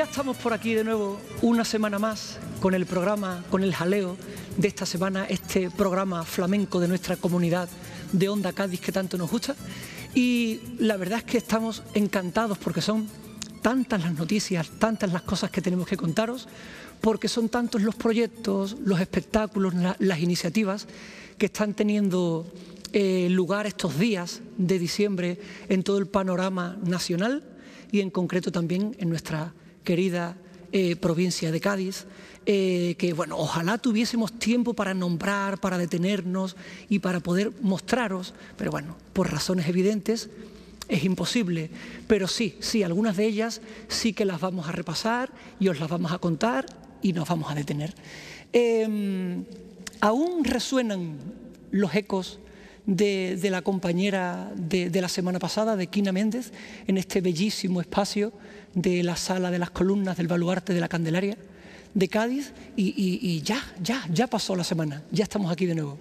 ya estamos por aquí de nuevo una semana más con el programa, con el jaleo de esta semana, este programa flamenco de nuestra comunidad de Onda Cádiz que tanto nos gusta. Y la verdad es que estamos encantados porque son tantas las noticias, tantas las cosas que tenemos que contaros, porque son tantos los proyectos, los espectáculos, las iniciativas que están teniendo eh, lugar estos días de diciembre en todo el panorama nacional y en concreto también en nuestra querida eh, provincia de Cádiz, eh, que bueno, ojalá tuviésemos tiempo para nombrar, para detenernos y para poder mostraros, pero bueno, por razones evidentes es imposible, pero sí, sí, algunas de ellas sí que las vamos a repasar y os las vamos a contar y nos vamos a detener. Em, aún resuenan los ecos de, la compañera de, de, la semana pasada, de Quina Méndez, en este bellísimo espacio de la sala de las columnas del baluarte de la Candelaria de Cádiz y, ya, ya, ya pasó la semana, ya estamos aquí de nuevo.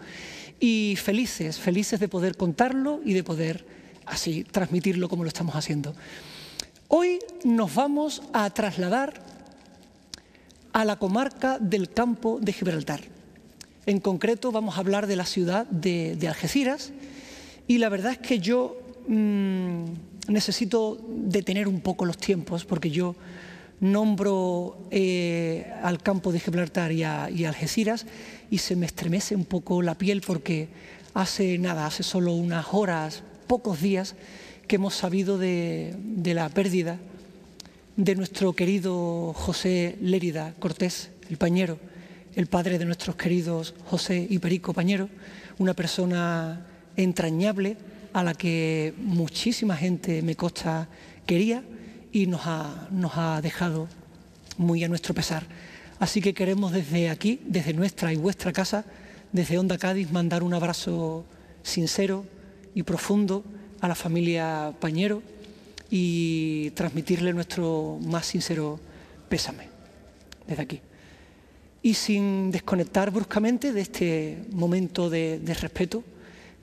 Y felices, felices de poder contarlo y de poder así transmitirlo como lo estamos haciendo. Hoy nos vamos a trasladar a la comarca del campo de Gibraltar. En concreto vamos a hablar de la ciudad de, Algeciras y la verdad es que yo... Mm, necesito detener un poco los tiempos porque yo nombro eh, al campo de Gibraltar y a, y Algeciras y se me estremece un poco la piel porque hace nada, hace solo unas horas, pocos días, que hemos sabido de la pérdida de nuestro querido José Lérida Cortés, el pañero, el padre de nuestros queridos José y Perico Pañero, una persona entrañable, a la que muchísima gente, me consta, quería y nos ha, dejado muy a nuestro pesar. Así que queremos desde aquí, desde nuestra y vuestra casa, desde Onda Cádiz, mandar un abrazo sincero y profundo a la familia Pañero y transmitirle nuestro más sincero pésame desde aquí. Y sin desconectar bruscamente de este momento de, de respeto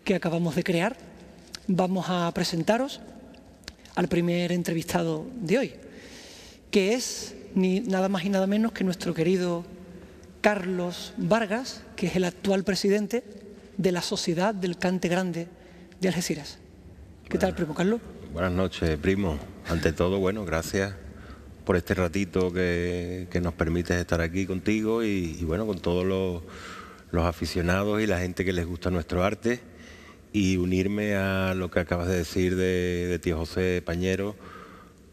que acabamos de crear, vamos a presentaros al primer entrevistado de hoy, que es ni nada más y nada menos que nuestro querido Carlos Vargas, que es el actual presidente de la Sociedad del Cante Grande de Algeciras. ¿Qué tal, primo Carlos? Buenas noches, primo. Ante todo, bueno, gracias por este ratito que, nos permites estar aquí contigo y, bueno, con todos los, aficionados y la gente que les gusta nuestro arte y unirme a lo que acabas de decir de, tío José Pañero,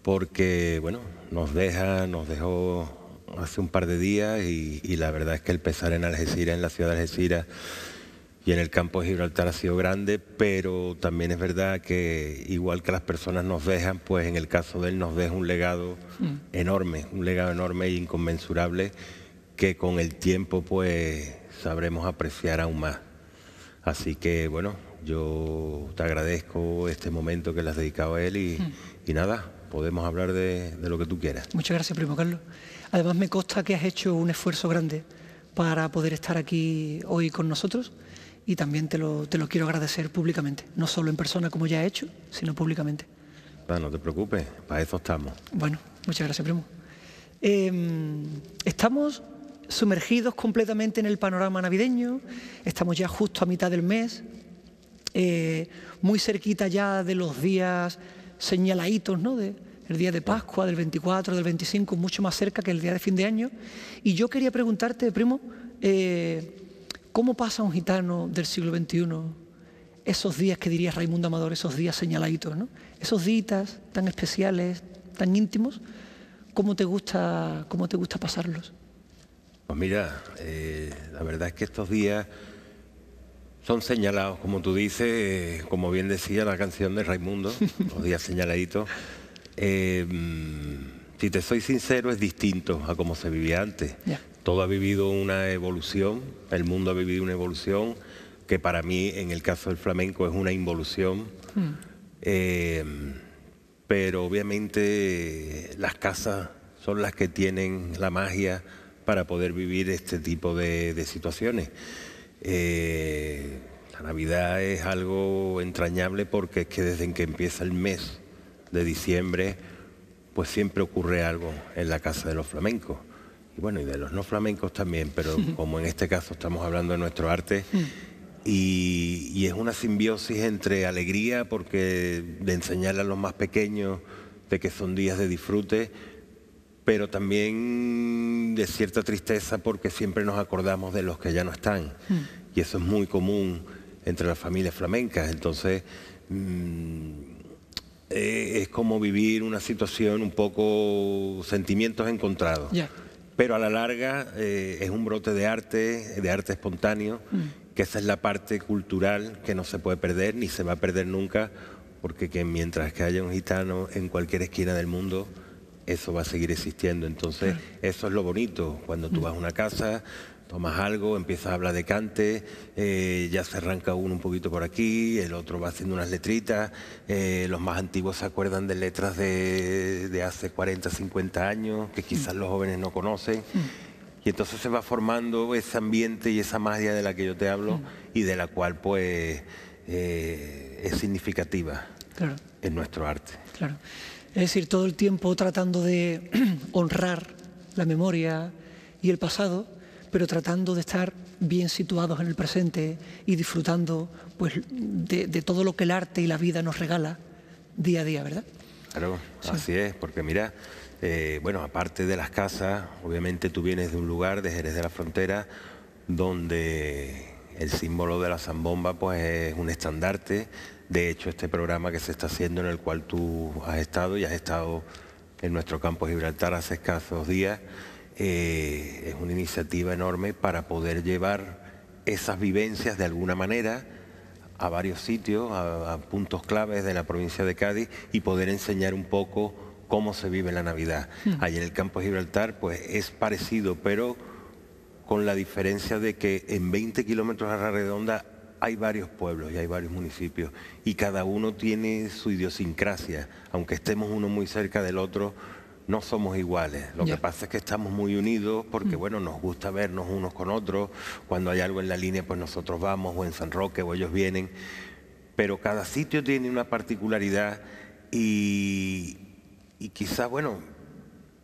porque bueno, nos deja, nos dejó hace un par de días y, la verdad es que el pesar en Algeciras, en la ciudad de Algeciras y en el campo de Gibraltar ha sido grande, pero también es verdad que igual que las personas nos dejan, pues en el caso de él nos deja un legado mm. enorme, un legado enorme e inconmensurable que con el tiempo pues sabremos apreciar aún más. Así que bueno, yo te agradezco este momento que le has dedicado a él y, mm. nada, podemos hablar de, lo que tú quieras. Muchas gracias, primo Carlos. Además, me consta que has hecho un esfuerzo grande para poder estar aquí hoy con nosotros y también te lo, quiero agradecer públicamente, no solo en persona como ya he hecho, sino públicamente. no te preocupes, para eso estamos. Bueno, muchas gracias, primo. Em, estamos sumergidos completamente en el panorama navideño, estamos ya justo a mitad del mes, eh, muy cerquita ya de los días señaladitos, ¿no? De, el día de Pascua, del 24, del 25, mucho más cerca que el día de fin de año. Y yo quería preguntarte, primo, eh, ¿cómo pasa un gitano del siglo XXI esos días que diría Raimundo Amador, esos días señaladitos, ¿no? esos días tan especiales, tan íntimos, ¿cómo te gusta, cómo te gusta pasarlos? Pues mira, eh, la verdad es que estos días son señalados, como tú dices, eh, como bien decía la canción de Raimundo, los días señaladitos. Eh, mm, si te soy sincero, es distinto a cómo se vivía antes. Todo ha vivido una evolución, el mundo ha vivido una evolución, que para mí, en el caso del flamenco, es una involución. Mm. Eh, pero obviamente las casas son las que tienen la magia para poder vivir este tipo de situaciones. Eh, la Navidad es algo entrañable porque es que desde que empieza el mes de diciembre, pues siempre ocurre algo en la casa de los flamencos. Y bueno, y de los no flamencos también, pero como en este caso estamos hablando de nuestro arte, mm. y, y es una simbiosis entre alegría, porque de enseñarle a los más pequeños de que son días de disfrute, pero también de cierta tristeza porque siempre nos acordamos de los que ya no están. Mm. Y eso es muy común entre las familias flamencas. Entonces, mm, eh, es como vivir una situación un poco sentimientos encontrados. Pero a la larga eh, es un brote de arte, de arte espontáneo, mm. que esa es la parte cultural que no se puede perder ni se va a perder nunca, porque que mientras que haya un gitano en cualquier esquina del mundo, eso va a seguir existiendo. Entonces, eso es lo bonito. Cuando tú mm. vas a una casa, tomas algo, empiezas a hablar de Cante, eh, ya se arranca uno un poquito por aquí, el otro va haciendo unas letritas, eh, los más antiguos se acuerdan de letras de, de, hace 40, 50 años, que mm. quizás los jóvenes no conocen. Mm. Y entonces se va formando ese ambiente y esa magia de la que yo te hablo y de la cual pues eh, es significativa. Claro en nuestro arte. Claro. Es decir, todo el tiempo tratando de honrar la memoria y el pasado, pero tratando de estar bien situados en el presente y disfrutando pues, de, todo lo que el arte y la vida nos regala día a día, ¿verdad? Claro, así es, porque mira, eh, bueno, aparte de las casas, obviamente tú vienes de un lugar, de Jerez de la Frontera, donde el símbolo de la zambomba pues es un estandarte de hecho este programa que se está haciendo en el cual tú has estado y has estado en nuestro campo Gibraltar hace escasos días, eh, es una iniciativa enorme para poder llevar esas vivencias de alguna manera a varios sitios, a, puntos claves de la provincia de Cádiz y poder enseñar un poco cómo se vive la Navidad. Hmm. Allí en el campo de Gibraltar pues es parecido, pero con la diferencia de que en 20 kilómetros a la redonda hay varios pueblos y hay varios municipios y cada uno tiene su idiosincrasia. Aunque estemos uno muy cerca del otro, no somos iguales. Lo que pasa es que estamos muy unidos porque, mm. bueno, nos gusta vernos unos con otros. Cuando hay algo en la línea, pues nosotros vamos, o en San Roque, o ellos vienen. Pero cada sitio tiene una particularidad y, y quizás, bueno,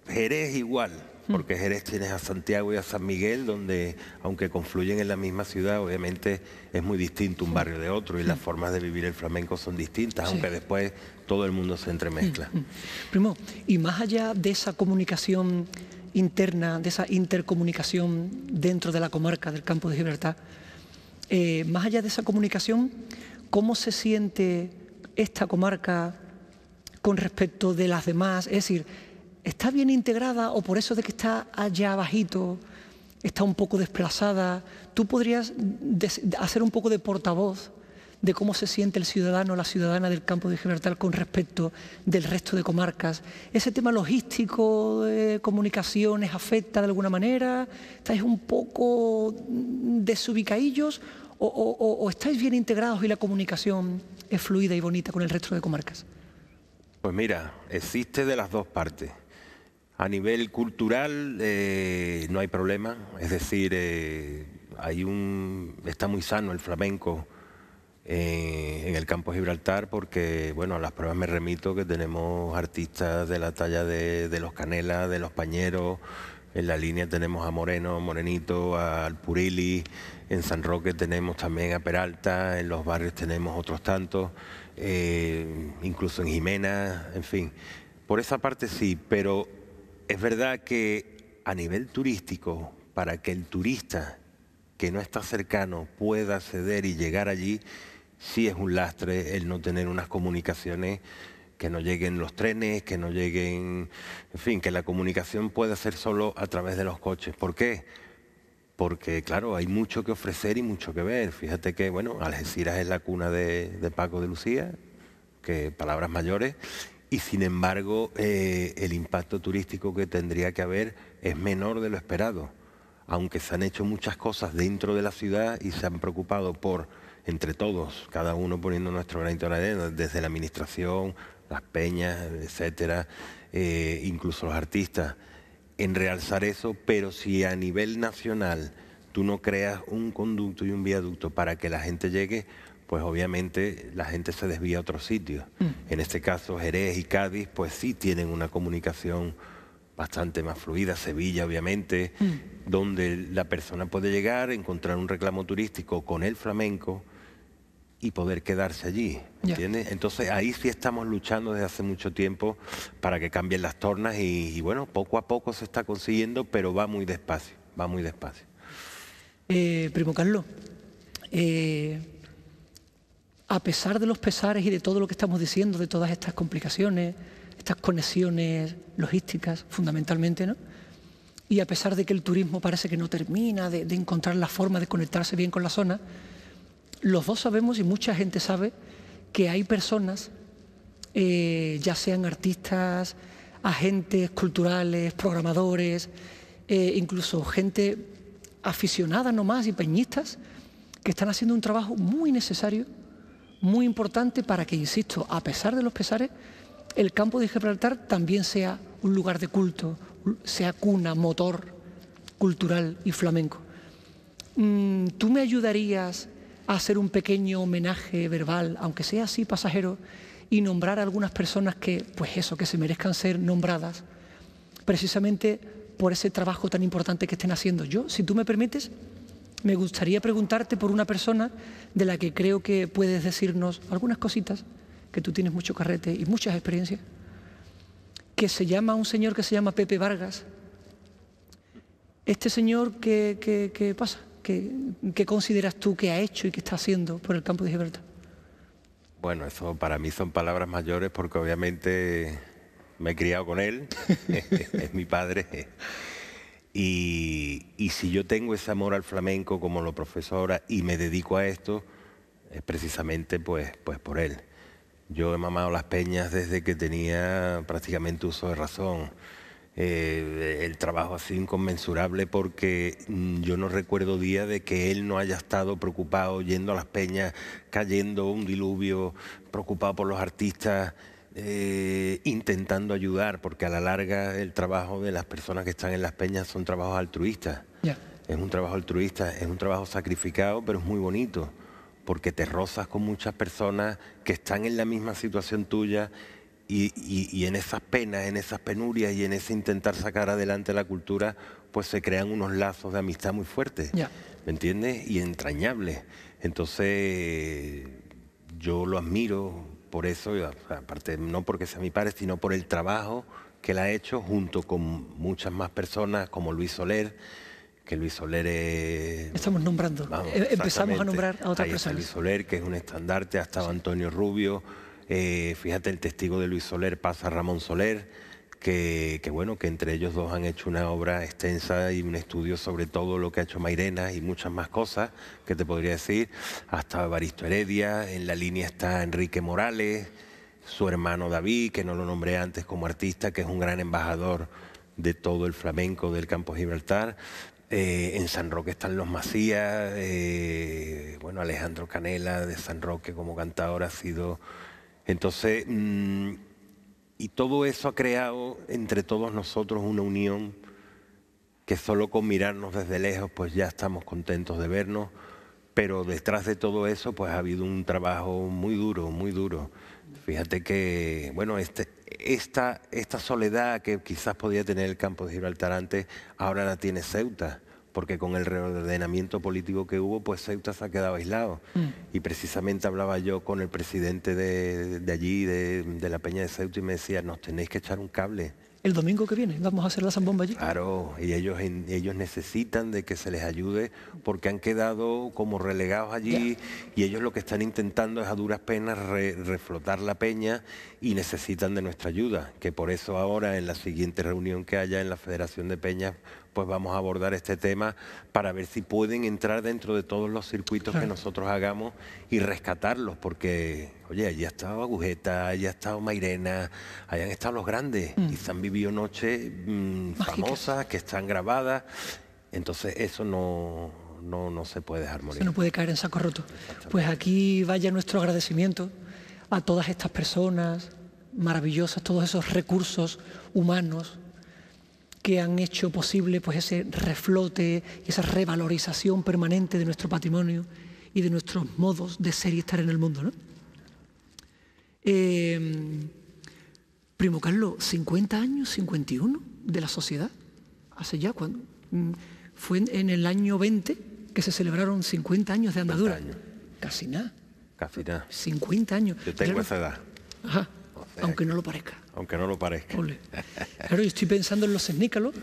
Jerez igual porque Jerez tienes a Santiago y a San Miguel, donde aunque confluyen en la misma ciudad, obviamente es muy distinto un barrio de otro y las formas de vivir el flamenco son distintas, aunque después todo el mundo se entremezcla. Mm, mm. Primo, y más allá de esa comunicación interna, de esa intercomunicación dentro de la comarca del campo de Gibraltar, eh, más allá de esa comunicación, ¿cómo se siente esta comarca con respecto de las demás? Es decir, está bien integrada o por eso de que está allá abajito, está un poco desplazada, tú podrías hacer un poco de portavoz de cómo se siente el ciudadano o la ciudadana del campo de Gibraltar con respecto del resto de comarcas. Ese tema logístico, de eh, comunicaciones, afecta de alguna manera, estáis un poco desubicaillos o, o estáis bien integrados y la comunicación es fluida y bonita con el resto de comarcas. Pues mira, existe de las dos partes. A nivel cultural eh, no hay problema, es decir, eh, hay un, está muy sano el flamenco eh, en el campo de Gibraltar porque, bueno, a las pruebas me remito que tenemos artistas de la talla de, los Canela, de los Pañeros, en la línea tenemos a Moreno, Morenito, al Purili, en San Roque tenemos también a Peralta, en los barrios tenemos otros tantos, incluso en Jimena, en fin. Por esa parte sí, pero es verdad que a nivel turístico, para que el turista que no está cercano pueda acceder y llegar allí, sí es un lastre el no tener unas comunicaciones que no lleguen los trenes, que no lleguen, en fin, que la comunicación pueda ser solo a través de los coches. ¿Por qué? Porque, claro, hay mucho que ofrecer y mucho que ver. Fíjate que, bueno, Algeciras es la cuna de, de Paco de Lucía, que palabras mayores, y sin embargo eh, el impacto turístico que tendría que haber es menor de lo esperado. Aunque se han hecho muchas cosas dentro de la ciudad y se han preocupado por, entre todos, cada uno poniendo nuestro granito de arena, desde la administración, las peñas, etcétera, eh, incluso los artistas, en realzar eso, pero si a nivel nacional tú no creas un conducto y un viaducto para que la gente llegue, pues obviamente la gente se desvía a otros sitios. Mm. En este caso, Jerez y Cádiz, pues sí tienen una comunicación bastante más fluida, Sevilla obviamente, mm. donde la persona puede llegar, encontrar un reclamo turístico con el flamenco y poder quedarse allí, ¿entiendes? Entonces ahí sí estamos luchando desde hace mucho tiempo para que cambien las tornas y, bueno, poco a poco se está consiguiendo, pero va muy despacio, va muy despacio. Eh, primo Carlos, eh, a pesar de los pesares y de todo lo que estamos diciendo, de todas estas complicaciones, estas conexiones logísticas fundamentalmente, ¿no? y a pesar de que el turismo parece que no termina de, encontrar la forma de conectarse bien con la zona, los dos sabemos y mucha gente sabe que hay personas, eh, ya sean artistas, agentes culturales, programadores, eh, incluso gente aficionada nomás y peñistas, que están haciendo un trabajo muy necesario muy importante para que, insisto, a pesar de los pesares, el campo de Gibraltar también sea un lugar de culto, sea cuna, motor cultural y flamenco. Mm, ¿Tú me ayudarías a hacer un pequeño homenaje verbal, aunque sea así pasajero, y nombrar a algunas personas que, pues eso, que se merezcan ser nombradas, precisamente por ese trabajo tan importante que estén haciendo? Yo, si tú me permites, me gustaría preguntarte por una persona de la que creo que puedes decirnos algunas cositas, que tú tienes mucho carrete y muchas experiencias, que se llama un señor que se llama Pepe Vargas. Este señor, ¿qué, pasa? que ¿Qué, consideras tú que ha hecho y que está haciendo por el campo de Gibraltar? Bueno, eso para mí son palabras mayores porque obviamente me he criado con él, es mi padre. Y, si yo tengo ese amor al flamenco como lo profesora y me dedico a esto, es precisamente pues, pues por él. Yo he mamado las peñas desde que tenía prácticamente uso de razón. Eh, el trabajo ha sido inconmensurable porque mm, yo no recuerdo día de que él no haya estado preocupado yendo a las peñas, cayendo un diluvio, preocupado por los artistas. Eh, intentando ayudar, porque a la larga el trabajo de las personas que están en las peñas son trabajos altruistas. Es un trabajo altruista, es un trabajo sacrificado, pero es muy bonito, porque te rozas con muchas personas que están en la misma situación tuya y, en esas penas, en esas penurias y en ese intentar sacar adelante la cultura, pues se crean unos lazos de amistad muy fuertes, ¿me entiendes? Y entrañables. Entonces, yo lo admiro, por eso, aparte no porque sea mi padre, sino por el trabajo que él ha hecho junto con muchas más personas como Luis Soler, que Luis Soler es... Estamos nombrando, e-, empezamos a nombrar a otras Luis Soler, que es un estandarte, ha estado Antonio Rubio, eh, fíjate el testigo de Luis Soler pasa a Ramón Soler, que, bueno, que entre ellos dos han hecho una obra extensa y un estudio sobre todo lo que ha hecho Mairena y muchas más cosas que te podría decir. Hasta Baristo Heredia, en la línea está Enrique Morales, su hermano David, que no lo nombré antes como artista, que es un gran embajador de todo el flamenco del Campo Gibraltar. Eh, en San Roque están los Macías, eh, bueno, Alejandro Canela de San Roque como cantador ha sido... Entonces, mm, y todo eso ha creado entre todos nosotros una unión que solo con mirarnos desde lejos pues ya estamos contentos de vernos, pero detrás de todo eso pues ha habido un trabajo muy duro, muy duro. Fíjate que, bueno, este, esta, esta soledad que quizás podía tener el campo de Gibraltar antes, ahora la tiene Ceuta porque con el reordenamiento político que hubo, pues Ceuta se ha quedado aislado. Mm. Y precisamente hablaba yo con el presidente de, allí, de, la Peña de Ceuta, y me decía, nos tenéis que echar un cable. El domingo que viene, vamos a hacer la zambomba allí. Claro, y ellos, ellos necesitan de que se les ayude porque han quedado como relegados allí y ellos lo que están intentando es a duras penas reflotar la peña y necesitan de nuestra ayuda, que por eso ahora en la siguiente reunión que haya en la Federación de Peñas pues vamos a abordar este tema para ver si pueden entrar dentro de todos los circuitos que nosotros hagamos y rescatarlos, porque, oye, allí ha estado Agujeta, allí ha estado Mairena, allá han estado los grandes y mm. se han vivido noches mm, famosas que están grabadas. Entonces, eso no, no, se puede dejar morir. no puede caer en saco roto. Pues aquí vaya nuestro agradecimiento a todas estas personas maravillosas, todos esos recursos humanos que han hecho posible pues, ese reflote y esa revalorización permanente de nuestro patrimonio y de nuestros modos de ser y estar en el mundo. Eh, primo Carlos, 50 años, 51 de la sociedad, hace ya cuando mm, fue en, el año 20 que se celebraron 50 años de andadura. Casi nada. Casi nada. 50 años. Yo tengo esa edad. Ajá aunque no lo parezca. Aunque no lo parezca. Claro, yo estoy pensando en los Cesnícalos,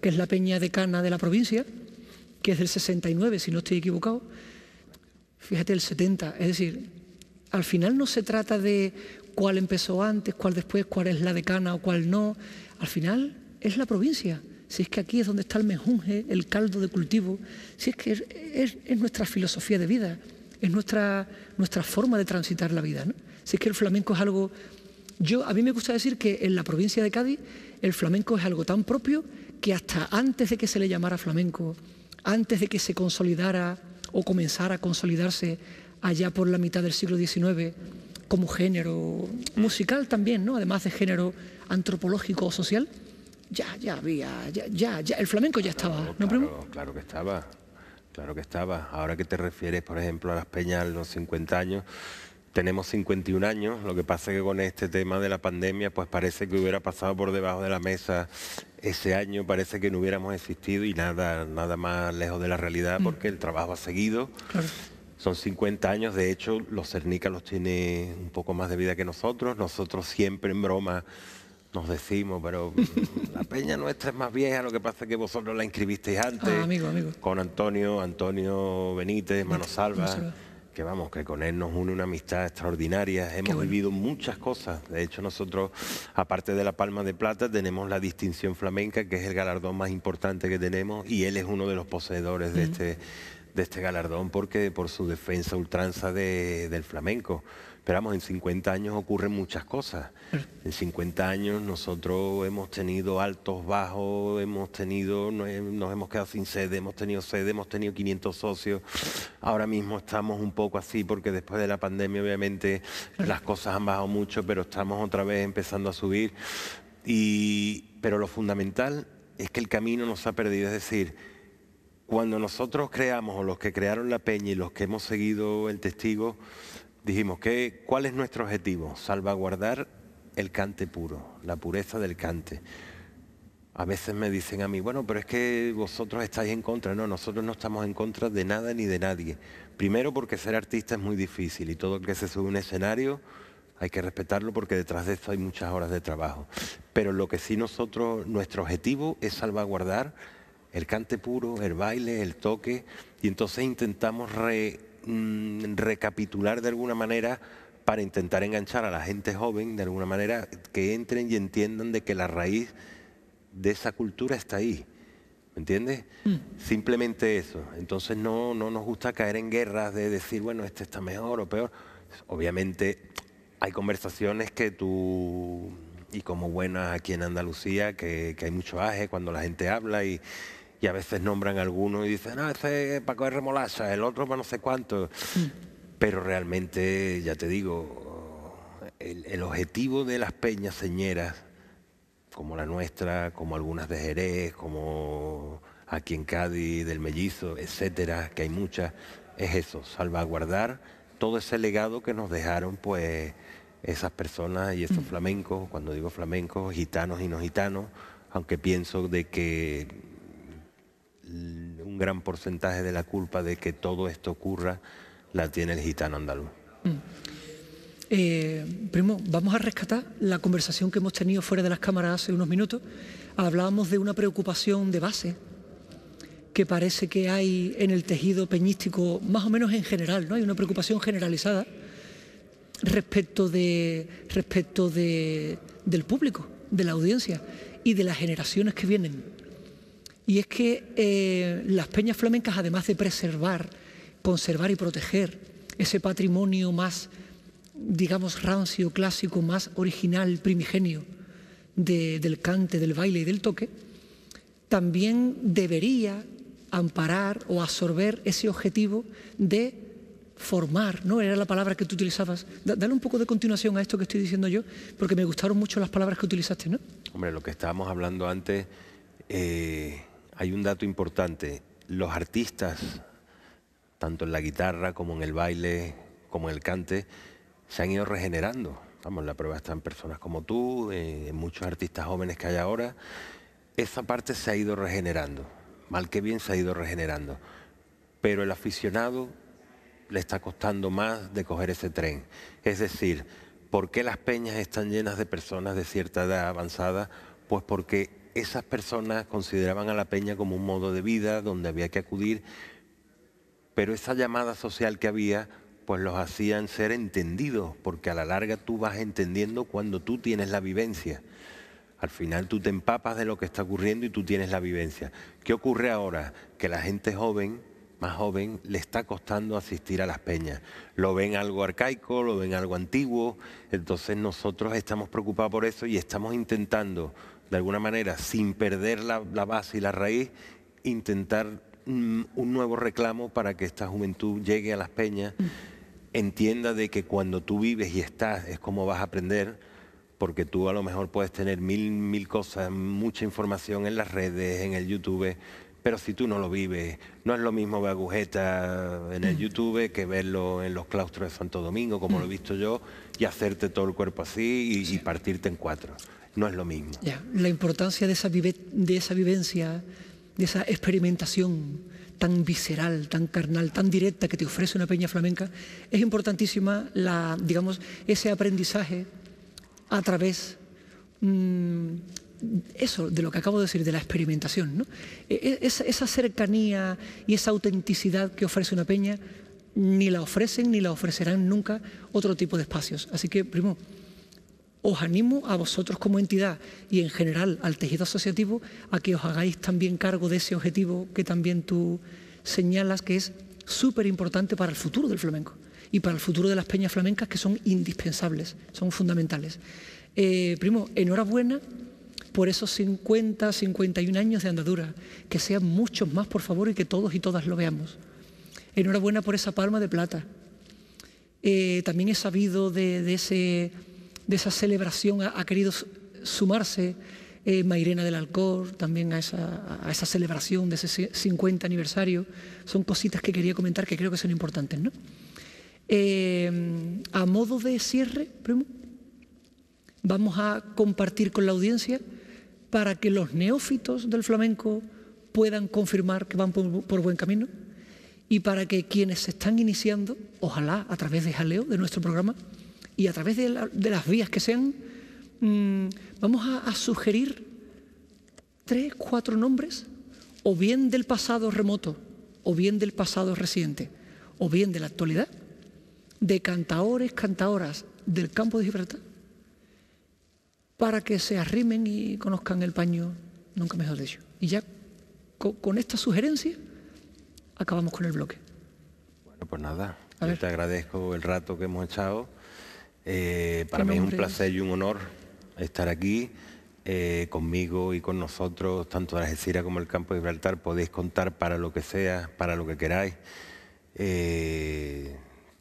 que es la peña decana de la provincia, que es del 69, si no estoy equivocado. Fíjate, el 70. Es decir, al final no se trata de cuál empezó antes, cuál después, cuál es la decana o cuál no. Al final es la provincia. Si es que aquí es donde está el mejunje, el caldo de cultivo, si es que es, nuestra filosofía de vida, es nuestra, nuestra forma de transitar la vida. Si es que el flamenco es algo yo, a mí me gusta decir que en la provincia de Cádiz el flamenco es algo tan propio que hasta antes de que se le llamara flamenco, antes de que se consolidara o comenzara a consolidarse allá por la mitad del siglo XIX como género musical también, ¿no? además de género antropológico o social, ya, ya había, ya, ya, el flamenco ya estaba, claro, que estaba, claro que estaba. Ahora que te refieres, por ejemplo, a las peñas los 50 años, tenemos 51 años, lo que pasa es que con este tema de la pandemia, pues parece que hubiera pasado por debajo de la mesa ese año, parece que no hubiéramos existido y nada, nada más lejos de la realidad mm. porque el trabajo ha seguido. Son 50 años, de hecho, los Cernica los tiene un poco más de vida que nosotros. Nosotros siempre en broma nos decimos, pero la peña nuestra es más vieja, lo que pasa es que vosotros la inscribisteis antes. Ah, con Antonio, Antonio Benítez, Mano Salva que vamos, que con él nos une una amistad extraordinaria. Hemos vivido muchas cosas. De hecho, nosotros, aparte de la Palma de Plata, tenemos la distinción flamenca, que es el galardón más importante que tenemos, y él es uno de los poseedores de, este, de este galardón porque por su defensa ultranza del flamenco. Esperamos en 50 años ocurren muchas cosas. En 50 años nosotros hemos tenido altos, bajos, hemos tenido, nos hemos quedado sin sede, hemos tenido sede, hemos tenido 500 socios. Ahora mismo estamos un poco así porque después de la pandemia obviamente las cosas han bajado mucho, pero estamos otra vez empezando a subir. Y, pero lo fundamental es que el camino nos ha perdido, es decir, cuando nosotros creamos, o los que crearon la peña y los que hemos seguido el testigo, dijimos, que, ¿cuál es nuestro objetivo? Salvaguardar el cante puro, la pureza del cante. A veces me dicen a mí, bueno, pero es que vosotros estáis en contra. No, nosotros no estamos en contra de nada ni de nadie. Primero porque ser artista es muy difícil y todo lo que se sube a un escenario hay que respetarlo porque detrás de esto hay muchas horas de trabajo. Pero lo que sí nosotros, nuestro objetivo es salvaguardar el cante puro, el baile, el toque y entonces intentamos re Mm, recapitular de alguna manera para intentar enganchar a la gente joven, de alguna manera, que entren y entiendan de que la raíz de esa cultura está ahí. ¿Me entiendes? Mm. Simplemente eso. Entonces no, no nos gusta caer en guerras de decir, bueno, este está mejor o peor. Obviamente hay conversaciones que tú, y como buena aquí en Andalucía, que, que hay mucho aje cuando la gente habla y, y a veces nombran algunos y dicen, no, ah, ese es Paco de Remolacha, el otro para no sé cuánto. Mm. Pero realmente, ya te digo, el, objetivo de las peñas señeras, como la nuestra, como algunas de Jerez, como aquí en Cádiz, del Mellizo, etcétera, que hay muchas, es eso, salvaguardar todo ese legado que nos dejaron, pues, esas personas y esos mm. flamencos, cuando digo flamencos, gitanos y no gitanos, aunque pienso de que un gran porcentaje de la culpa de que todo esto ocurra la tiene el gitano andaluz. Mm. Eh, primo, vamos a rescatar la conversación que hemos tenido fuera de las cámaras hace unos minutos. Hablábamos de una preocupación de base que parece que hay en el tejido peñístico, más o menos en general, ¿no? Hay una preocupación generalizada respecto, de, respecto del público, de la audiencia y de las generaciones que vienen. Y es que eh, las peñas flamencas, además de preservar, conservar y proteger ese patrimonio más, digamos, rancio, clásico, más original, primigenio del cante, del baile y del toque, también debería amparar o absorber ese objetivo de formar, ¿no? Era la palabra que tú utilizabas. Dale un poco de continuación a esto que estoy diciendo yo, porque me gustaron mucho las palabras que utilizaste, ¿no? Hombre, lo que estábamos hablando antes, eh, hay un dato importante. Los artistas, tanto en la guitarra como en el baile, como en el cante, se han ido regenerando. Vamos, la prueba están personas como tú, en eh, muchos artistas jóvenes que hay ahora. Esa parte se ha ido regenerando, mal que bien se ha ido regenerando. Pero el aficionado le está costando más de coger ese tren. Es decir, ¿por qué las peñas están llenas de personas de cierta edad avanzada? Pues porque esas personas consideraban a la peña como un modo de vida donde había que acudir, pero esa llamada social que había pues los hacían ser entendidos, porque a la larga tú vas entendiendo cuando tú tienes la vivencia. Al final tú te empapas de lo que está ocurriendo y tú tienes la vivencia. ¿Qué ocurre ahora? Que la gente joven, más joven, le está costando asistir a las peñas. Lo ven algo arcaico, lo ven algo antiguo, entonces nosotros estamos preocupados por eso y estamos intentando de alguna manera, sin perder la, base y la raíz, intentar mm, un, nuevo reclamo para que esta juventud llegue a las peñas, mm. entienda de que cuando tú vives y estás es como vas a aprender, porque tú a lo mejor puedes tener mil, mil cosas, mucha información en las redes, en el YouTube, pero si tú no lo vives, no es lo mismo ver agujeta en el mm. YouTube que verlo en los claustros de Santo Domingo, como lo he visto yo, y hacerte todo el cuerpo así y partirte en cuatro no es lo mismo. la importancia de esa, vivencia, de esa experimentación tan visceral, tan carnal, tan directa que te ofrece una peña flamenca, es importantísima digamos, ese aprendizaje a través mm, eso de lo que acabo de decir, de la experimentación, ¿no? E, e, esa cercanía y esa autenticidad que ofrece una peña, ni la ofrecen ni la ofrecerán nunca otro tipo de espacios. Así que, primo, os animo a vosotros como entidad y en general al tejido asociativo a que os hagáis también cargo de ese objetivo que también tú señalas que es súper importante para el futuro del flamenco y para el futuro de las peñas flamencas que son indispensables, son fundamentales. Eh, primo, enhorabuena por esos 50, 51 años de andadura, que sean muchos más, por favor, y que todos y todas lo veamos. Enhorabuena por esa palma de plata. Eh, también he sabido de ese de esa celebración ha, querido sumarse eh, Mairena del Alcor, también a esa, celebración de ese 50 aniversario. Son cositas que quería comentar que creo que son importantes. ¿no? Eh, a modo de cierre, primo, vamos a compartir con la audiencia para que los neófitos del flamenco puedan confirmar que van por, por buen camino y para que quienes se están iniciando, ojalá a través de jaleo de nuestro programa, y a través de, las vías que sean, mm, vamos a, sugerir tres, cuatro nombres, o bien del pasado remoto, o bien del pasado reciente, o bien de la actualidad, de cantaores, cantadoras del campo de Gibraltar, para que se arrimen y conozcan el paño, nunca mejor dicho. Y ya con, con esta sugerencia acabamos con el bloque. Bueno, pues nada, yo te agradezco el rato que hemos echado. Eh, para mí es un placer y un honor estar aquí. Eh, conmigo y con nosotros, tanto de Algeciras como el campo de Gibraltar, podéis contar para lo que sea, para lo que queráis. Eh,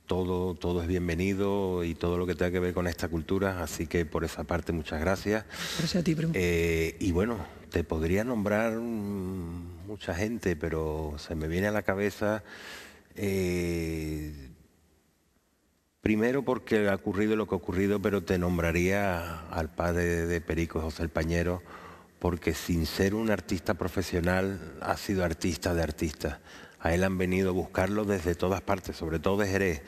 todo, todo es bienvenido y todo lo que tenga que ver con esta cultura, así que por esa parte muchas gracias. Gracias a ti, primo. y bueno, te podría nombrar mucha gente, pero se me viene a la cabeza... Primero porque ha ocurrido lo que ha ocurrido, pero te nombraría al padre de Perico, José El Pañero, porque sin ser un artista profesional, ha sido artista de artistas. A él han venido a buscarlo desde todas partes, sobre todo de Jerez.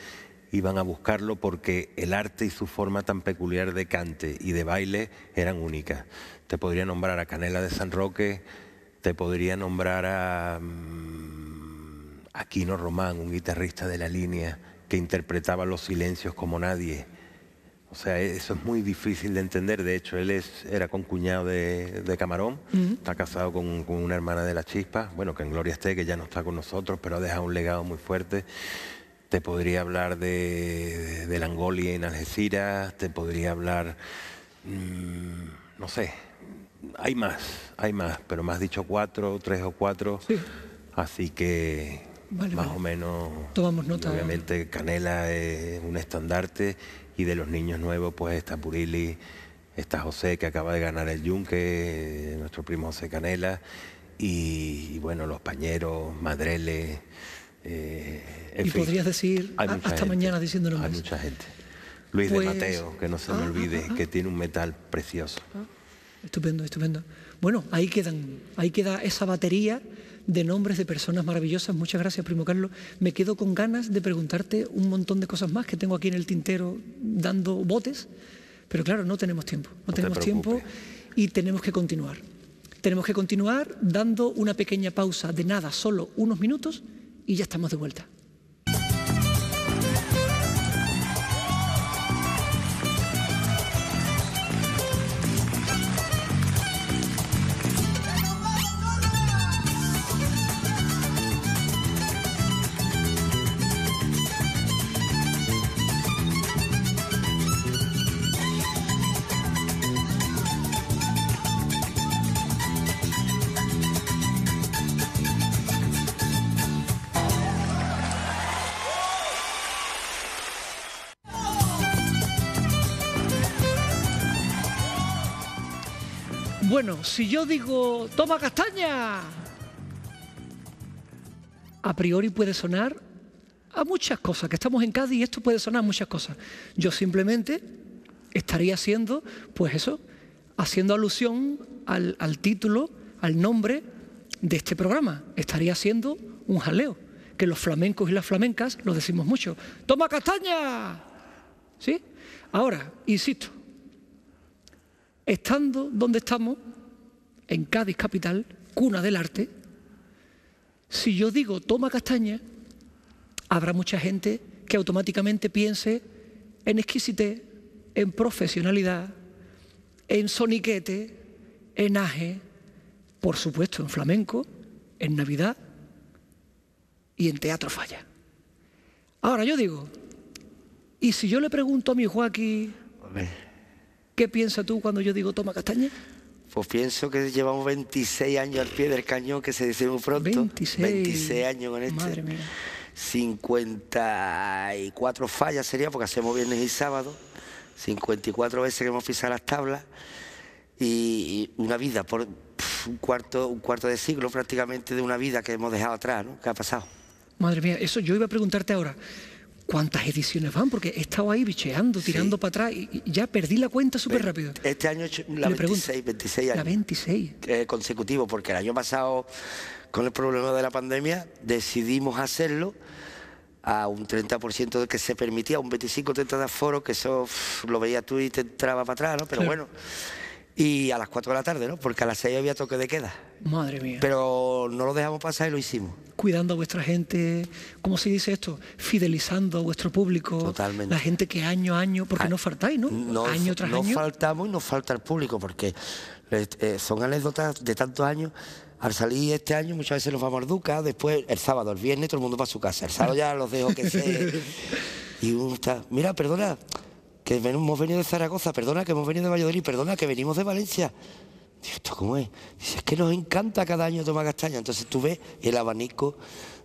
Iban a buscarlo porque el arte y su forma tan peculiar de cante y de baile eran únicas. Te podría nombrar a Canela de San Roque, te podría nombrar a mm, Aquino Román, un guitarrista de la línea que interpretaba los silencios como nadie. O sea, eso es muy difícil de entender. De hecho, él es, era concuñado de, Camarón, está casado con, una hermana de la chispa, bueno, que en gloria esté, que ya no está con nosotros, pero ha dejado un legado muy fuerte. Te podría hablar de, de la Angolia en Algeciras, te podría hablar, mm, no sé, hay más, hay más, pero me has dicho cuatro, tres o cuatro. Así que más o menos. Tomamos Obviamente Canela es un estandarte y de los niños nuevos pues está Purili, está José que acaba de ganar el Yunque, nuestro primo José Canela y, bueno, los pañeros, Madrele... Eh, y podrías decir ah, hasta mañana diciéndonos Hay mucha gente. Luis de pues, Mateo, que no se me ah, olvide, ah, que tiene un metal precioso. Estupendo, estupendo. Bueno, ahí quedan, ahí queda esa batería de nombres de personas maravillosas. Muchas gracias, primo Carlos. Me quedo con ganas de preguntarte un montón de cosas más que tengo aquí en el tintero dando botes, pero claro, no tenemos tiempo. No, tenemos tiempo y tenemos que continuar. Tenemos que continuar dando una pequeña pausa de nada, solo unos minutos, y ya estamos de vuelta. si yo digo, toma castaña, a priori puede sonar a muchas cosas, que estamos en Cádiz y esto puede sonar a muchas cosas. Yo simplemente estaría haciendo, pues eso, haciendo alusión al, al título, al nombre de este programa. Estaría haciendo un jaleo, que los flamencos y las flamencas lo decimos mucho. ¡Toma castaña! ¿Sí? Ahora, insisto, estando donde estamos, en Cádiz capital, cuna del arte, si yo digo toma castaña, habrá mucha gente que automáticamente piense en exquisitez, en profesionalidad, en soniquete, en aje, por supuesto en flamenco, en Navidad y en Teatro Falla. Ahora yo digo, ¿y si yo le pregunto a mi Joaquín, qué piensa tú cuando yo digo toma castaña? Pues pienso que llevamos 26 años al pie del cañón, que se dice muy pronto. 26, años con este. 54 fallas sería, porque hacemos viernes y sábado. 54 veces que hemos pisado las tablas. Y, una vida, por un, cuarto, un cuarto de siglo prácticamente de una vida que hemos dejado atrás, ¿no? Que ha pasado. Madre mía, eso yo iba a preguntarte ahora cuántas ediciones van, porque he estado ahí bicheando, tirando para atrás y ya perdí la cuenta súper rápido. Este año la 26, 26 años. La 26. Eh, consecutivo, porque el año pasado, con el problema de la pandemia, decidimos hacerlo a un 30% de que se permitía, un 25-30 de aforo, que eso lo veía tú y te entraba para atrás, ¿no? Pero bueno. Y a las 4 de la tarde, ¿no? Porque a las 6 había toque de queda. Madre mía. Pero no lo dejamos pasar y lo hicimos. Cuidando a vuestra gente, ¿cómo se dice esto? Fidelizando a vuestro público. Totalmente. La gente que año a año, porque ah, no faltáis, ¿no? año tras año. No faltamos y nos falta el público, porque eh, son anécdotas de tantos años al salir este año muchas veces nos vamos al Duca, después el sábado, el viernes todo el mundo va a su casa, el sábado ya los dejo que se... Y un. mira, perdona, que hemos venido de Zaragoza, perdona que hemos venido de Valladolid, perdona que venimos de Valencia. Digo, ¿esto cómo es? Dice, es que nos encanta cada año tomar castaña. Entonces tú ves el abanico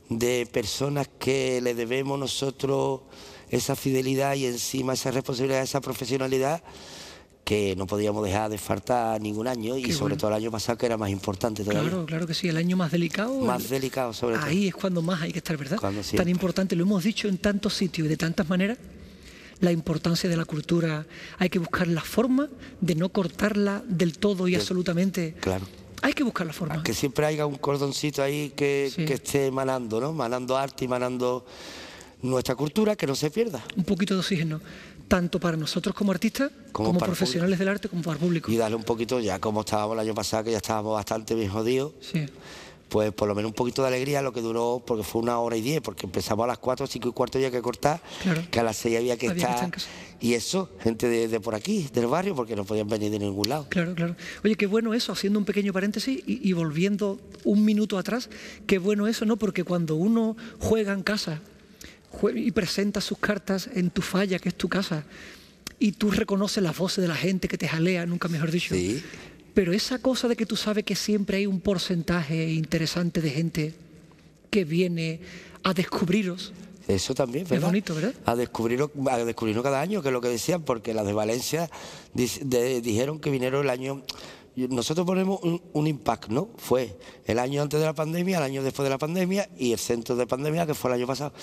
de personas que le debemos nosotros esa fidelidad y encima esa responsabilidad, esa profesionalidad que no podíamos dejar de faltar ningún año y sobre todo el año pasado que era más importante todavía. Claro, claro que sí, el año más delicado. Más delicado sobre todo. Ahí es cuando más hay que estar, ¿verdad? Tan importante, lo hemos dicho en tantos sitios y de tantas maneras la importancia de la cultura, hay que buscar la forma de no cortarla del todo y absolutamente. Claro. Hay que buscar la forma. que siempre haya un cordoncito ahí que, que esté emanando, ¿no? Manando arte y manando nuestra cultura, que no se pierda. Un poquito de oxígeno tanto para nosotros como artistas, como, profesionales del arte, como para el público. Y darle un poquito, ya como estábamos el año pasado, que ya estábamos bastante bien jodidos. Sí pues por lo menos un poquito de alegría lo que duró, porque fue una hora y diez, porque empezamos a las cuatro, cinco y cuarto había que cortar, que a las seis había que estar. y eso, gente de, por aquí, del barrio, porque no podían venir de ningún lado. Claro, claro. Oye, qué bueno eso, haciendo un pequeño paréntesis y, volviendo un minuto atrás, qué bueno eso, ¿no? Porque cuando uno juega en casa y presenta sus cartas en tu falla, que es tu casa, y tú reconoces las voces de la gente que te jalea, nunca mejor dicho. Pero esa cosa de que tú sabes que siempre hay un porcentaje interesante de gente que viene a descubriros. Eso también, ¿verdad? Es bonito, ¿verdad? A descubrirlo, a descubrirlo cada año, que es lo que decían, porque las de Valencia dijeron que vinieron el año nosotros ponemos un, impacto, ¿no? Fue el año antes de la pandemia, el año después de la pandemia y el centro de pandemia, que fue el año pasado.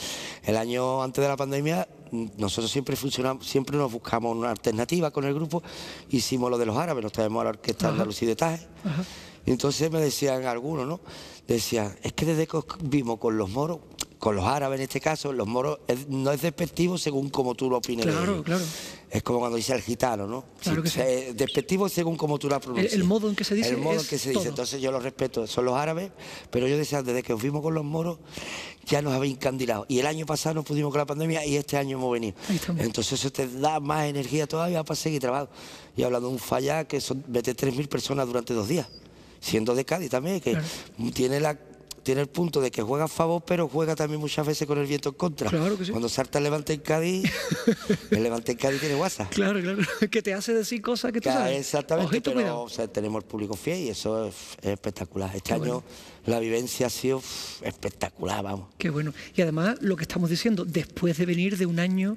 El año antes de la pandemia, mm, nosotros siempre funcionamos, siempre nos buscamos una alternativa con el grupo. Hicimos lo de los árabes, nos traemos a la orquesta Andalucía de Taje. Y entonces me decían algunos, ¿no? Decían, es que desde que vimos con los moros, con los árabes en este caso, los moros no es despectivo según como tú lo opines. Claro, claro. Es como cuando dice el gitano, ¿no? Eh, despectivo según como tú la pronuncias. El, modo en que se dice. El modo en que se dice. Entonces yo lo respeto, son los árabes, pero yo decía, desde que fuimos con los moros, ya nos habéis encandilado. Y el año pasado no pudimos con la pandemia y este año hemos venido. Entonces eso te da más energía todavía para seguir trabajando. Y hablando de un falla que son mil personas durante dos días siendo de Cádiz también, que tiene la tiene el punto de que juega a favor, pero juega también muchas veces con el viento en contra. Claro que sí. Cuando salta el Levante en Cádiz, el Levante en Cádiz tiene WhatsApp. Claro, claro. Que te hace decir cosas que tú claro, Exactamente, pero tenemos el público fiel y eso es, espectacular. Este año la vivencia ha sido espectacular, vamos. Qué bueno. Y además, lo que estamos diciendo, después de venir de un año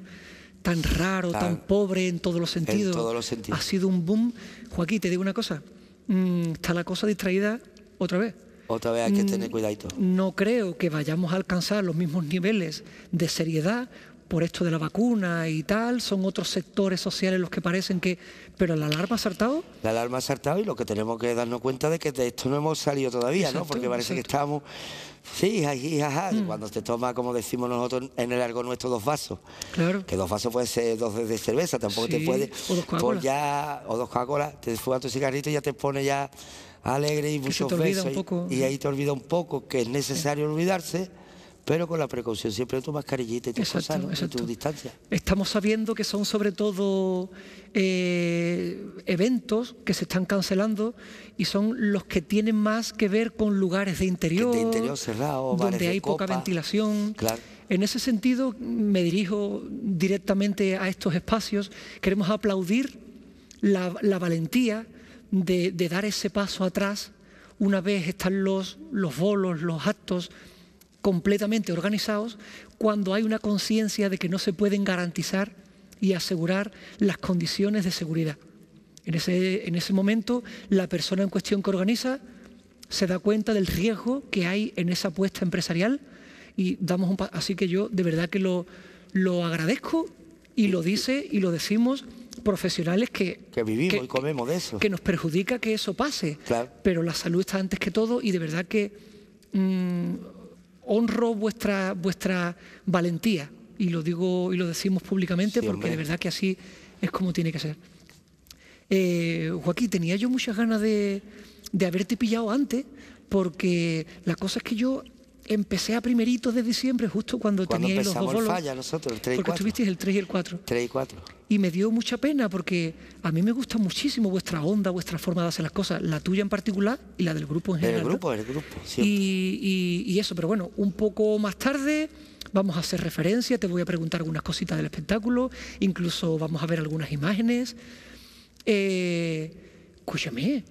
tan raro, tan, pobre en todos los sentidos, ha sido un boom. Joaquín, te digo una cosa. Mm, está la cosa distraída otra vez otra vez hay que tener mm, cuidadito. No creo que vayamos a alcanzar los mismos niveles de seriedad por esto de la vacuna y tal, son otros sectores sociales los que parecen que... Pero la alarma ha saltado. La alarma ha saltado y lo que tenemos que darnos cuenta de que de esto no hemos salido todavía, ¿no? Porque parece que estamos... Sí, ahí, ajá, mm. cuando te toma, como decimos nosotros en el argot nuestro, dos vasos. Claro. Que dos vasos pueden ser dos de cerveza, tampoco te puede... O dos coca ya, o dos Coca-Cola, te fumas tu cigarrito y ya te pone ya ...alegre y mucho muchos Y, ahí te olvida un poco que es necesario olvidarse, pero con la precaución siempre tu mascarillita y tu distancia. Estamos sabiendo que son sobre todo eh, eventos que se están cancelando y son los que tienen más que ver con lugares de interior, de interior cerrado, donde hay poca ventilación. Claro. En ese sentido, me dirijo directamente a estos espacios. Queremos aplaudir la valentía de, dar ese paso atrás una vez están los, los bolos, los actos completamente organizados, cuando hay una conciencia de que no se pueden garantizar y asegurar las condiciones de seguridad. En ese, en ese momento, la persona en cuestión que organiza se da cuenta del riesgo que hay en esa apuesta empresarial y damos un Así que yo de verdad que lo, lo agradezco y lo dice y lo decimos profesionales que, que vivimos y comemos de eso. Que nos perjudica que eso pase. Pero la salud está antes que todo y de verdad que mm, honro vuestra, vuestra valentía. Y lo digo y lo decimos públicamente porque de verdad que así es como tiene que ser. Eh, Joaquín, tenía yo muchas ganas de, de haberte pillado antes, porque la cosa es que yo empecé a primeritos de diciembre, justo cuando, tenía teníais los dos bolos. Falla nosotros, el 3 y porque 4. el 3 y el 4. 3 y 4 y me dio mucha pena porque a mí me gusta muchísimo vuestra onda, vuestra forma de hacer las cosas, la tuya en particular y la del grupo en general. El grupo, el grupo, y, y, eso, pero bueno, un poco más tarde vamos a hacer referencia, te voy a preguntar algunas cositas del espectáculo, incluso vamos a ver algunas imágenes. Eh, escúchame,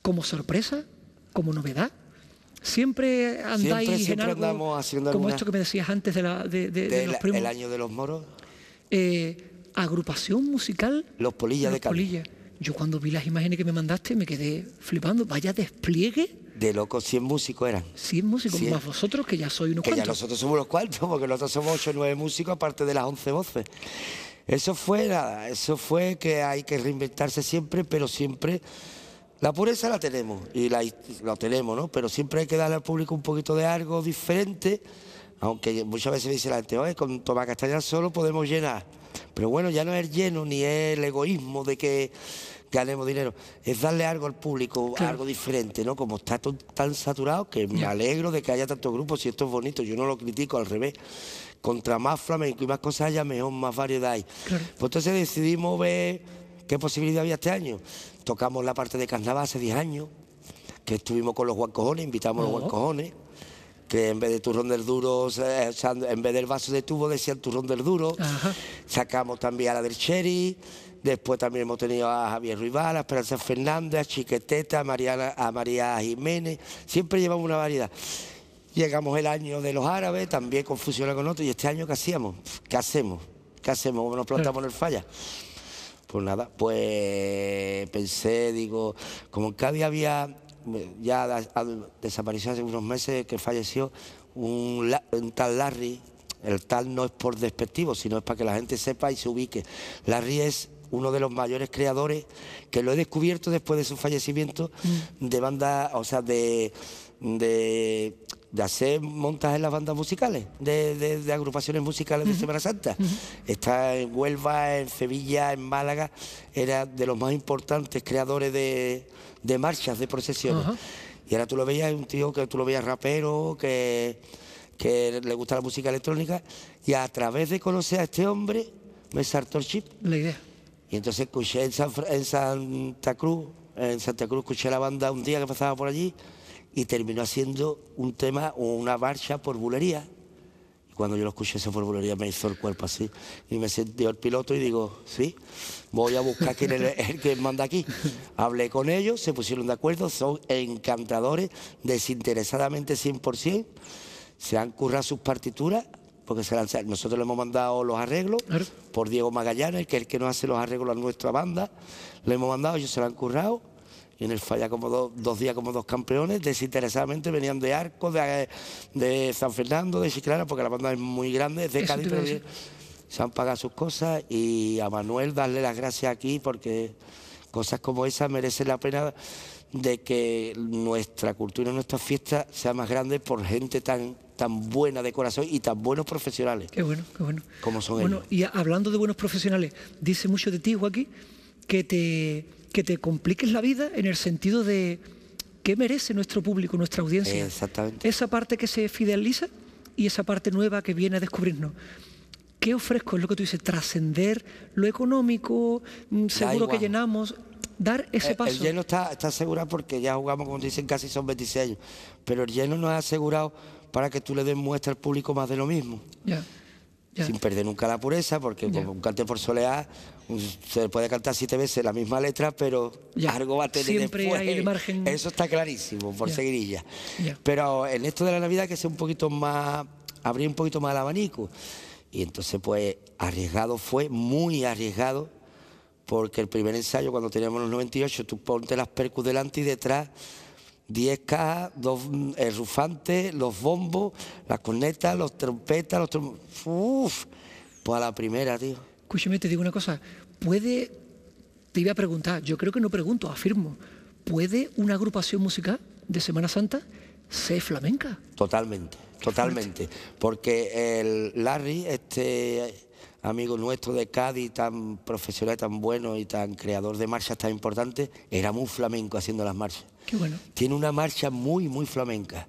como sorpresa, como novedad, siempre andáis en algo, como esto que me decías antes de, la, de, los El año de los moros. Eh, agrupación musical. Los polillas de Cádiz. Yo cuando vi las imágenes que me mandaste me quedé flipando. Vaya despliegue. De locos, 100 músicos eran. 100 músicos, más vosotros, que ya soy unos Que ya nosotros somos los cuartos, porque nosotros somos 8 o 9 músicos, aparte de las 11 voces. Eso fue nada, eso fue que hay que reinventarse siempre, pero siempre la pureza la tenemos, y la, la tenemos, ¿no? Pero siempre hay que darle al público un poquito de algo diferente aunque muchas veces dice la gente, Oye, con Tomás Castañeda solo podemos llenar. Pero bueno, ya no es el lleno ni es el egoísmo de que ganemos dinero. Es darle algo al público, algo diferente, ¿no? Como está tan saturado, que me alegro de que haya tantos grupos, y esto es bonito, yo no lo critico, al revés. Contra más flamenco y más cosas haya, mejor, más variedad hay. Pues entonces decidimos ver qué posibilidad había este año. Tocamos la parte de carnaval hace 10 años, que estuvimos con los Juancojones, invitamos a los Juancojones. Oh en vez de turrón del duro, en vez del vaso de tubo decían turrón del duro. Sacamos también a la del Cherry. Después también hemos tenido a Javier Rival, a Esperanza Fernández, a Chiqueteta, a, Mariana, a María Jiménez. Siempre llevamos una variedad. Llegamos el año de los árabes, también confusiona con otros ¿Y este año qué hacíamos? ¿Qué hacemos? ¿Qué hacemos? ¿Cómo nos plantamos en el falla? Pues nada, pues pensé, digo, como en Cádiz había ya desapareció hace unos meses que falleció un, tal Larry. El tal no es por despectivo, sino es para que la gente sepa y se ubique. Larry es uno de los mayores creadores que lo he descubierto después de su fallecimiento mm. de banda, o sea, de de hacer montajes en las bandas musicales, de, agrupaciones musicales de Semana Santa. Está en Huelva, en Sevilla, en Málaga, era de los más importantes creadores de, marchas, de procesiones. Y ahora tú lo veías, un tío que tú lo veías rapero, que, que le gusta la música electrónica, y a través de conocer a este hombre, me saltó el chip. La idea. Y entonces escuché en, en Santa Cruz, en Santa Cruz escuché la banda un día que pasaba por allí, y terminó haciendo un tema o una marcha por bulería. Y cuando yo lo escuché esa por bulería me hizo el cuerpo así. Y me sentió el piloto y digo, sí, voy a buscar quién es el que manda aquí. Hablé con ellos, se pusieron de acuerdo, son encantadores, desinteresadamente 100%. Se han currado sus partituras, porque se han... Nosotros le hemos mandado los arreglos por Diego Magallanes, que es el que nos hace los arreglos a nuestra banda. Le hemos mandado, ellos se lo han currado y en el falla como dos días como dos campeones, desinteresadamente venían de Arco, de, San Fernando, de Chiclara, porque la banda es muy grande, de Cádiz, se han pagado sus cosas y a Manuel darle las gracias aquí porque cosas como esas merecen la pena de que nuestra cultura, nuestra fiesta sea más grande por gente tan tan buena de corazón y tan buenos profesionales. Qué bueno, qué bueno. Como son bueno, y hablando de buenos profesionales, dice mucho de ti, Joaquín, que te que te compliques la vida en el sentido de qué merece nuestro público, nuestra audiencia. Exactamente. Esa parte que se fideliza y esa parte nueva que viene a descubrirnos. ¿Qué ofrezco? Es lo que tú dices, trascender lo económico, mm, seguro que llenamos, dar ese eh, paso. El lleno está, asegurado porque ya jugamos, como dicen, casi son 26 años, pero el lleno no ha asegurado para que tú le des muestra al público más de lo mismo. Sin perder nunca la pureza, porque como un cante por soleá, se puede cantar siete veces la misma letra, pero algo va a tener Siempre Eso está clarísimo, por seguirilla. Pero en esto de la Navidad que sea un poquito más, abrir un poquito más el abanico. Y entonces pues arriesgado fue, muy arriesgado, porque el primer ensayo cuando teníamos los 98, tú ponte las percus delante y detrás 10K, dos, mm, el rufante, los bombos, las cornetas, los trompetas, los trom... Uf, pues a la primera, tío. Escúcheme, te digo una cosa, puede, te iba a preguntar, yo creo que no pregunto, afirmo, ¿puede una agrupación musical de Semana Santa ser flamenca? Totalmente, totalmente, porque el Larry, este amigo nuestro de Cádiz, tan profesional, tan bueno y tan creador de marchas tan importantes, era muy flamenco haciendo las marchas. Qué bueno. Tiene una marcha muy, muy flamenca.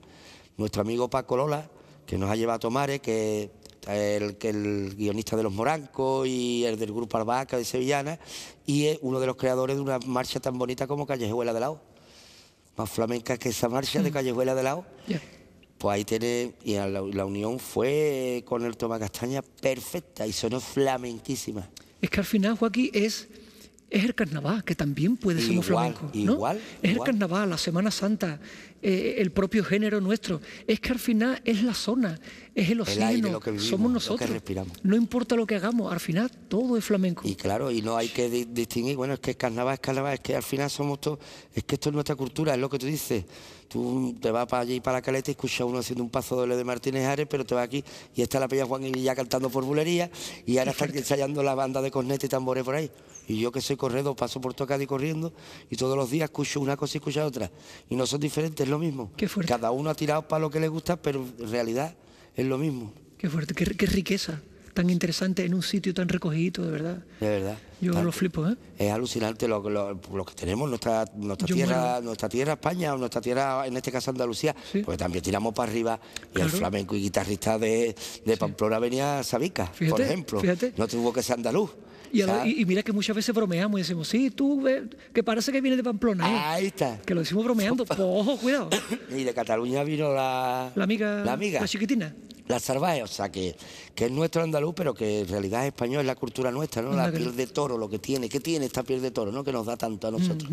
Nuestro amigo Paco Lola, que nos ha llevado a Tomares, que el, el, guionista de Los Morancos y el del grupo Albaca de Sevillana, y es uno de los creadores de una marcha tan bonita como Callejuela de Lao. Más flamenca que esa marcha de mm. Callejuela de Lao. Pues ahí tiene, y la, unión fue con el Toma Castaña perfecta y sonó flamenquísima. Es que al final, Joaquín, es el carnaval, que también puede ser un flamenco. Igual, es el carnaval, la Semana Santa, eh, el propio género nuestro. Es que al final es la zona, es el océano, somos nosotros. No importa lo que hagamos, al final todo es flamenco. Y claro, y no hay que distinguir, bueno, es que es carnaval, es carnaval, es que al final somos todos, es que esto es nuestra cultura, es lo que tú dices. Tú te vas para allí, para la caleta, y escuchas uno haciendo un paso doble de Martínez Ares, pero te vas aquí y está la peña Juan y ya cantando por bulería, y ahora está ensayando la banda de corneta y tambores por ahí. Y yo que soy corredor, paso por toda Cádiz corriendo y todos los días escucho una cosa y escucho otra. Y no son diferentes, es lo mismo. Qué fuerte. Cada uno ha tirado para lo que le gusta, pero en realidad es lo mismo. Qué fuerte, qué, riqueza tan interesante en un sitio tan recogido, de verdad. De verdad. Yo lo flipo, ¿eh? Es alucinante lo, que tenemos, nuestra, nuestra tierra, nuestra tierra España, o nuestra tierra, en este caso Andalucía, porque también tiramos para arriba y el flamenco y guitarrista de, de Pamplona venía Sabica, por ejemplo. Fíjate. No tuvo que ser andaluz. Y, mira que muchas veces bromeamos y decimos, sí, tú, que parece que viene de Pamplona. ¿eh? Ahí está. Que lo hicimos bromeando, pues, ojo, cuidado. y de Cataluña vino la... La amiga. La chiquitina. La Sarvaje, o sea, que, que es nuestro andaluz, pero que en realidad es español, es la cultura nuestra, ¿no? La piel de toro, lo que tiene, ¿qué tiene esta piel de toro, ¿no? Que nos da tanto a nosotros.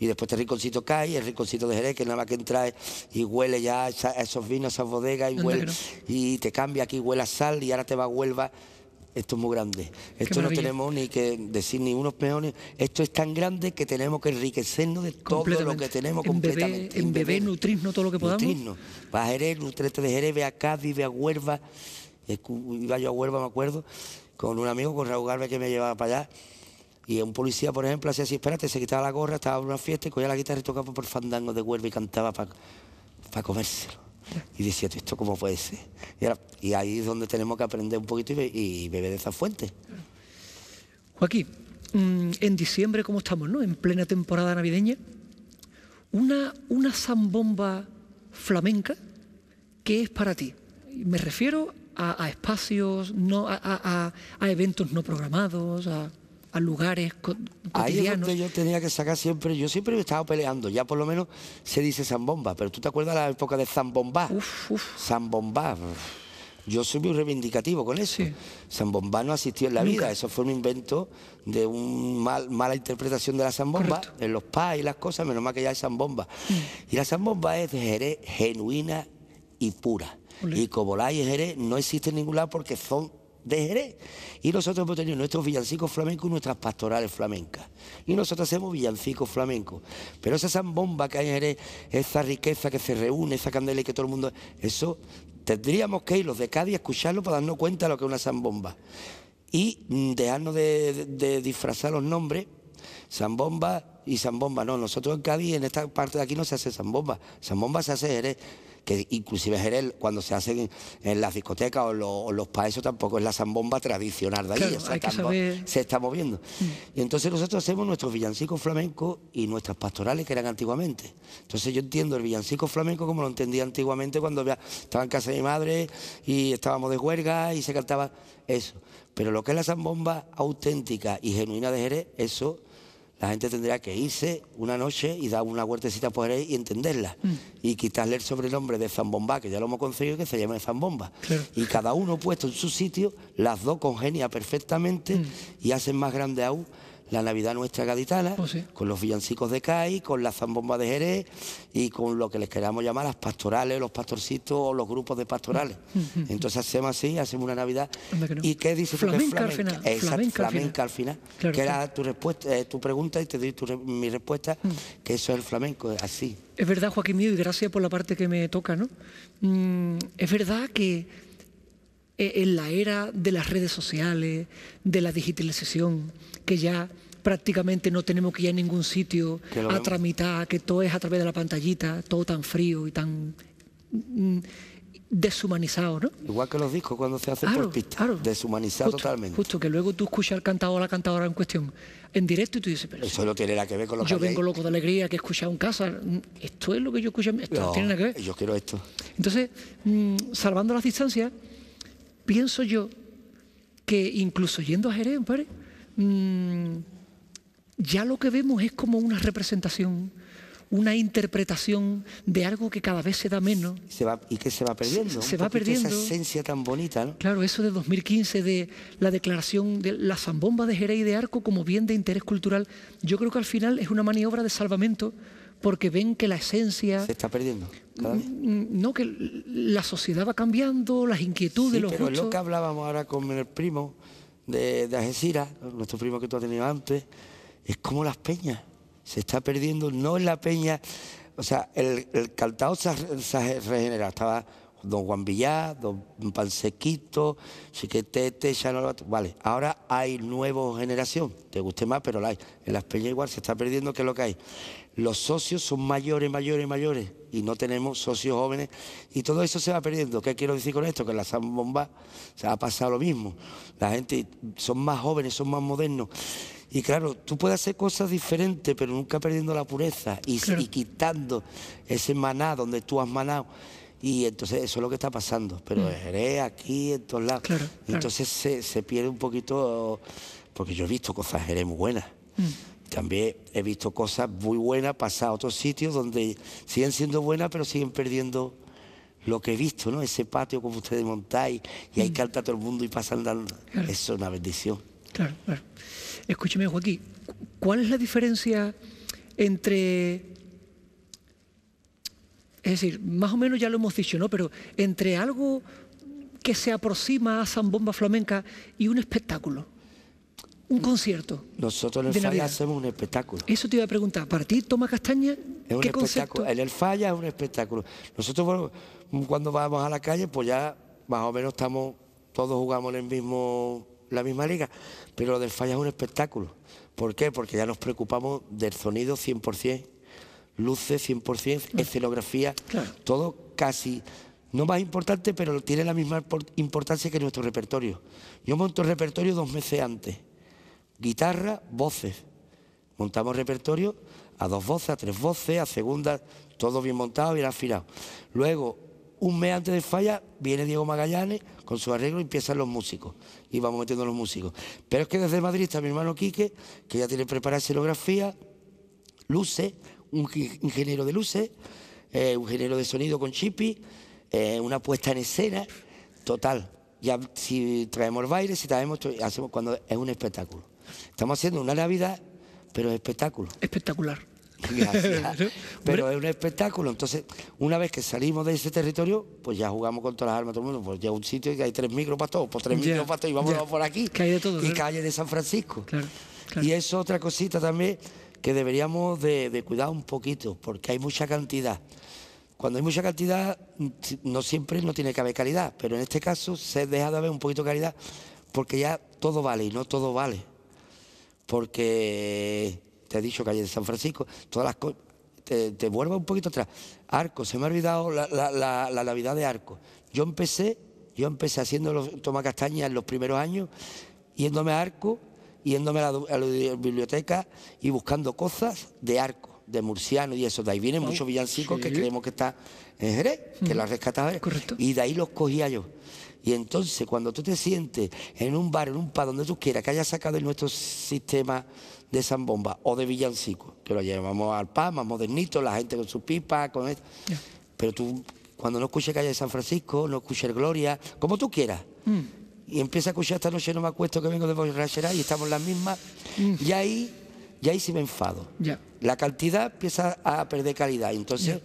Y después este riconcito cae, el riconcito de Jerez, que nada más que entra y huele ya esos vinos, esas bodegas, y huele. Y te cambia aquí, huele a sal, y ahora te va a Huelva esto es muy grande. Esto no tenemos ni que decir ni unos peones. Esto es tan grande que tenemos que enriquecernos de todo lo que tenemos completamente. en bebé, nutrirnos todo lo que podamos. Nutrirnos. Para Jerez, nutrete de Jerez, ve a Cádiz, a Huelva. Iba yo a Huelva, me acuerdo, con un amigo, con Raúl Garbe, que me llevaba para allá. Y un policía, por ejemplo, hacía así, espérate, se quitaba la gorra, estaba en una fiesta, y cogía la guitarra y tocaba por fandango de Huelva y cantaba para comérselo. Y decía, ¿esto cómo puede ser? Y, ahí es donde tenemos que aprender un poquito y, beber de esa fuente. Joaquín, mm, en diciembre, ¿cómo estamos? No? En plena temporada navideña. Una, una zambomba flamenca, ¿qué es para ti? Me refiero a, espacios, no, a eventos no programados, a a lugares cotidianos. Ahí es donde yo tenía que sacar siempre, yo siempre he estado peleando, ya por lo menos se dice zambomba, pero tú te acuerdas la época de zambomba. Uf, uf. Zambomba. Yo soy muy reivindicativo con eso. San Zambomba no asistió en la vida, eso fue un invento de una mala interpretación de la zambomba en los PA y las cosas, menos mal que ya es zambomba. Mm. Y la zambomba es de Jerez genuina y pura. Y Cobolá y Jerez no existe en ningún lado porque son de Jerez. Y nosotros hemos tenido nuestros villancicos flamencos y nuestras pastorales flamencas. Y nosotros hacemos villancicos flamencos. Pero esa zambomba que hay en Jerez, esa riqueza que se reúne, esa candela y que todo el mundo... Eso tendríamos que ir los de Cádiz a escucharlo para darnos cuenta de lo que es una zambomba. Y dejarnos de, disfrazar los nombres zambomba y zambomba. No, nosotros en Cádiz, en esta parte de aquí, no se hace zambomba. Zambomba se hace Jerez que inclusive Jerez, cuando se hacen en las discotecas o, los los paesos, tampoco es la zambomba tradicional de ahí, se está moviendo. Mm. Y entonces nosotros hacemos nuestros villancicos flamencos y nuestras pastorales que eran antiguamente. Entonces yo entiendo el villancico flamenco como lo entendía antiguamente cuando estaba en casa de mi madre y estábamos de huelga y se cantaba eso. Pero lo que es la zambomba auténtica y genuina de Jerez, eso la gente tendría que irse una noche y dar una huertecita por ahí y entenderla. Mm. quizás leer sobre el sobrenombre de Zambomba, que ya lo hemos conseguido que se llame Zambomba. Y cada uno puesto en su sitio, las dos congenia perfectamente mm. y hacen más grande aún la Navidad nuestra gaditana, pues con los villancicos de CAI, con la zambomba de Jerez y con lo que les queramos llamar las pastorales, los pastorcitos o los grupos de pastorales. Mm, mm, mm. Entonces hacemos así, hacemos una Navidad. ¿Y qué dice flamenca, al final. flamenca, al final. que era tu, respuesta, eh, tu pregunta y te doy mi respuesta, que eso es el flamenco, así. Es verdad, Joaquín mío, y gracias por la parte que me toca, ¿no? es verdad que eh, en la era de las redes sociales, de la digitalización, que ya prácticamente no tenemos que ir a ningún sitio a tramitar, que todo es a través de la pantallita, todo tan frío y tan mm, deshumanizado, ¿no? Igual que los discos cuando se hacen por pista, deshumanizado totalmente. Justo que luego tú escuchas al cantador o la cantadora en cuestión en directo y tú dices, pero eso no tiene nada que ver con lo yo vengo loco de alegría que he escuchado en casa, mm, esto es lo que yo escucho, esto no, tiene nada que ver. Yo quiero esto. Entonces, mm, salvando las distancias, pienso yo que incluso yendo a Jerez, mm, ya lo que vemos es como una representación, una interpretación de algo que cada vez se da menos. y que se va perdiendo. Se, va perdiendo. Esa esencia tan bonita, Claro, eso de 2015, de la declaración de la zambomba de Jerez de Arco como bien de interés cultural, yo creo que al final es una maniobra de salvamento porque ven que la esencia... Se está perdiendo. Mm, mm, no, que la sociedad va cambiando, las inquietudes, sí, los pero lo que hablábamos ahora con el primo de, de nuestro primo que tú has tenido antes, es como las peñas. Se está perdiendo, no en la peña... O sea, el, el cantado se ha regenerado. Estaba don Juan Villar, don Pansequito, Chiquetete, lo... Vale, ahora hay nueva generación, te guste más, pero la hay. En las peñas igual se está perdiendo que lo que hay los socios son mayores, mayores, mayores y no tenemos socios jóvenes y todo eso se va perdiendo. ¿Qué quiero decir con esto? Que en la zambomba se ha pasado lo mismo. La gente son más jóvenes, son más modernos. Y claro, tú puedes hacer cosas diferentes, pero nunca perdiendo la pureza y, quitando ese maná donde tú has manado. Y entonces eso es lo que está pasando. Pero mm. eres aquí, en todos lados. Entonces se, pierde un poquito, porque yo he visto cosas eres muy buenas. Mm. También he visto cosas muy buenas pasar a otros sitios donde siguen siendo buenas, pero siguen perdiendo lo que he visto, ¿no? Ese patio como ustedes montáis y ahí mm. canta todo el mundo y pasa andando. Eso es una bendición. Claro, claro. Escúcheme, Joaquín, ¿cuál es la diferencia entre. Es decir, más o menos ya lo hemos dicho, ¿no? Pero entre algo que se aproxima a San Bomba flamenca y un espectáculo un concierto. Nosotros en el Falla hacemos un espectáculo. Eso te iba a preguntar. ¿Para ti, Toma Castaña? ¿qué Concepto? En el Falla es un espectáculo. Nosotros, cuando vamos a la calle, pues ya más o menos estamos, todos jugamos en el mismo, la misma liga. Pero lo del Falla es un espectáculo. ¿Por qué? Porque ya nos preocupamos del sonido 100%, luces 100%, mm. escenografía, claro. todo casi no más importante, pero tiene la misma importancia que nuestro repertorio. Yo monto el repertorio dos meses antes guitarra, voces. Montamos repertorio a dos voces, a tres voces, a segunda todo bien montado, bien afinado. Luego, un mes antes de falla, viene Diego Magallanes con su arreglo y empiezan los músicos. Y vamos metiendo los músicos. Pero es que desde Madrid está mi hermano Quique, que ya tiene preparada escenografía, luces, un ingeniero de luces, eh, un ingeniero de sonido con chipi, eh, una puesta en escena, total. Ya si traemos el baile, si traemos, hacemos cuando es un espectáculo. Estamos haciendo una Navidad, pero es espectáculo. Espectacular. Pero es un espectáculo. Entonces, una vez que salimos de ese territorio, pues ya jugamos con todas las armas, todo el mundo. Pues ya un sitio y hay tres micros para todos, pues tres micros para y vamos por aquí. Calle de y calle de San Francisco. Y es otra cosita también que deberíamos de, de, cuidar un poquito, porque hay mucha cantidad. Cuando hay mucha cantidad, no siempre no tiene que haber calidad, pero en este caso se deja de haber un poquito de calidad, porque ya todo vale y no todo vale porque te he dicho calle de San Francisco, todas las cosas. Te, vuelvo un poquito atrás. Arco, se me ha olvidado la, Navidad de Arco. Yo empecé, yo empecé haciendo los castañas en los primeros años, yéndome a Arco, yéndome a la, biblioteca y buscando cosas de Arco de murciano y eso. De ahí vienen oh, muchos villancicos que creemos que está en Jerez, que la rescataba Correcto. Y de ahí los cogía yo. Y entonces cuando tú te sientes en un bar, en un par donde tú quieras, que hayas sacado de nuestro sistema de San Bomba o de villancico, que lo llevamos al PA, más modernito, la gente con su pipa con esto. Pero tú, cuando no escuches Calle de San Francisco, no escuches Gloria, como tú quieras. Mm. Y empieza a escuchar esta noche, no me acuesto que vengo de borrachera y estamos las mismas. Mm. Y ahí, y ahí sí me enfado. La cantidad empieza a perder calidad. Entonces,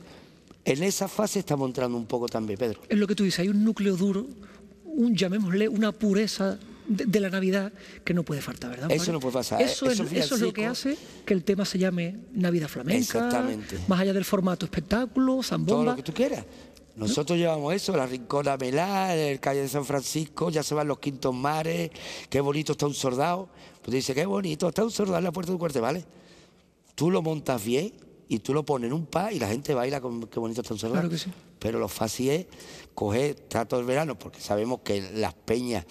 en esa fase estamos entrando un poco también, Pedro. Es lo que tú dices, hay un núcleo duro, un, llamémosle, una pureza de, la Navidad que no puede faltar, ¿verdad? Eso no puede pasar. Eh, eso, es, lo que hace que el tema se llame Navidad Flamenca. Exactamente. Más allá del formato espectáculo, zambomba. Todo lo que tú quieras. Nosotros llevamos eso, la Rincona Melá, el calle de San Francisco, ya se van los quintos mares, qué bonito está un soldado. Pues dice, qué bonito, está un soldado en la puerta de un cuartel, ¿vale? Tú lo montas bien, y tú lo pones en un pa y la gente baila con qué bonito está Cerrado. Claro que sí. Pero lo fácil es coger, está el verano, porque sabemos que las peñas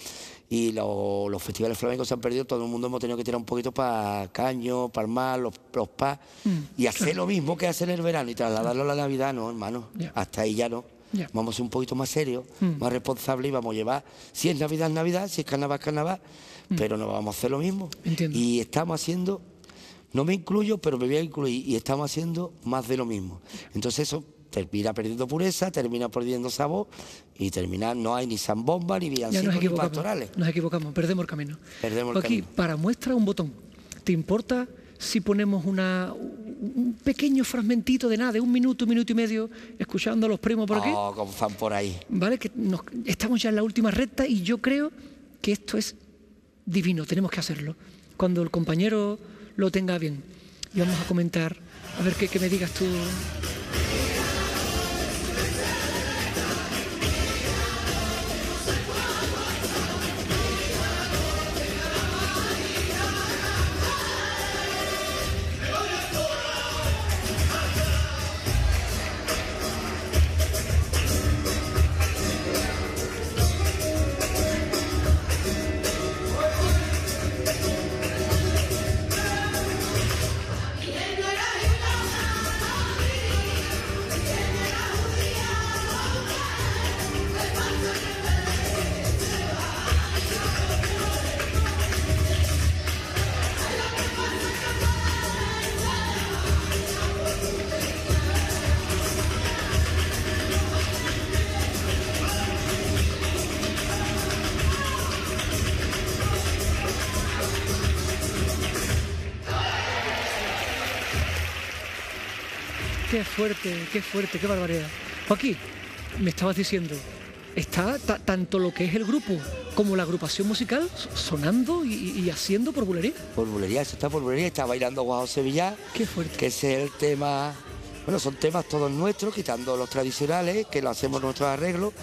y los festivales flamencos se han perdido, todo el mundo hemos tenido que tirar un poquito para Caño, para el Mar, los, pas... Mm. y hacer lo mismo que hacer el verano y trasladarlo a la Navidad, no, hermano, hasta ahí ya no. Vamos a ser un poquito más serios, mm. más responsables y vamos a llevar, si es Navidad, es Navidad, si es Carnaval, es Carnaval, mm. pero no vamos a hacer lo mismo. Entiendo. Y estamos haciendo no me incluyo, pero me voy a incluir y estamos haciendo más de lo mismo. Entonces eso termina perdiendo pureza, termina perdiendo sabor y termina, no hay ni zambomba, ni villancicos, ni pastorales. Nos equivocamos, perdemos el camino. Perdemos el camino. para muestra un botón, ¿te importa si ponemos una, un pequeño fragmentito de nada, de un minuto, un minuto y medio, escuchando a los primos por aquí? No, oh, como están por ahí. Vale, que estamos ya en la última recta y yo creo que esto es divino, tenemos que hacerlo. Cuando el compañero lo tenga bien. Y vamos a comentar, a ver qué, me digas tú. fuerte, qué fuerte, qué barbaridad. Joaquín, me estabas diciendo, está tanto lo que es el grupo como la agrupación musical sonando y, haciendo por bulería. Por bulería, eso está por bulería, está bailando Guajo Sevilla. Qué fuerte. Que ese es el tema. Bueno, son temas todos nuestros, quitando los tradicionales, que lo hacemos nuestros arreglos.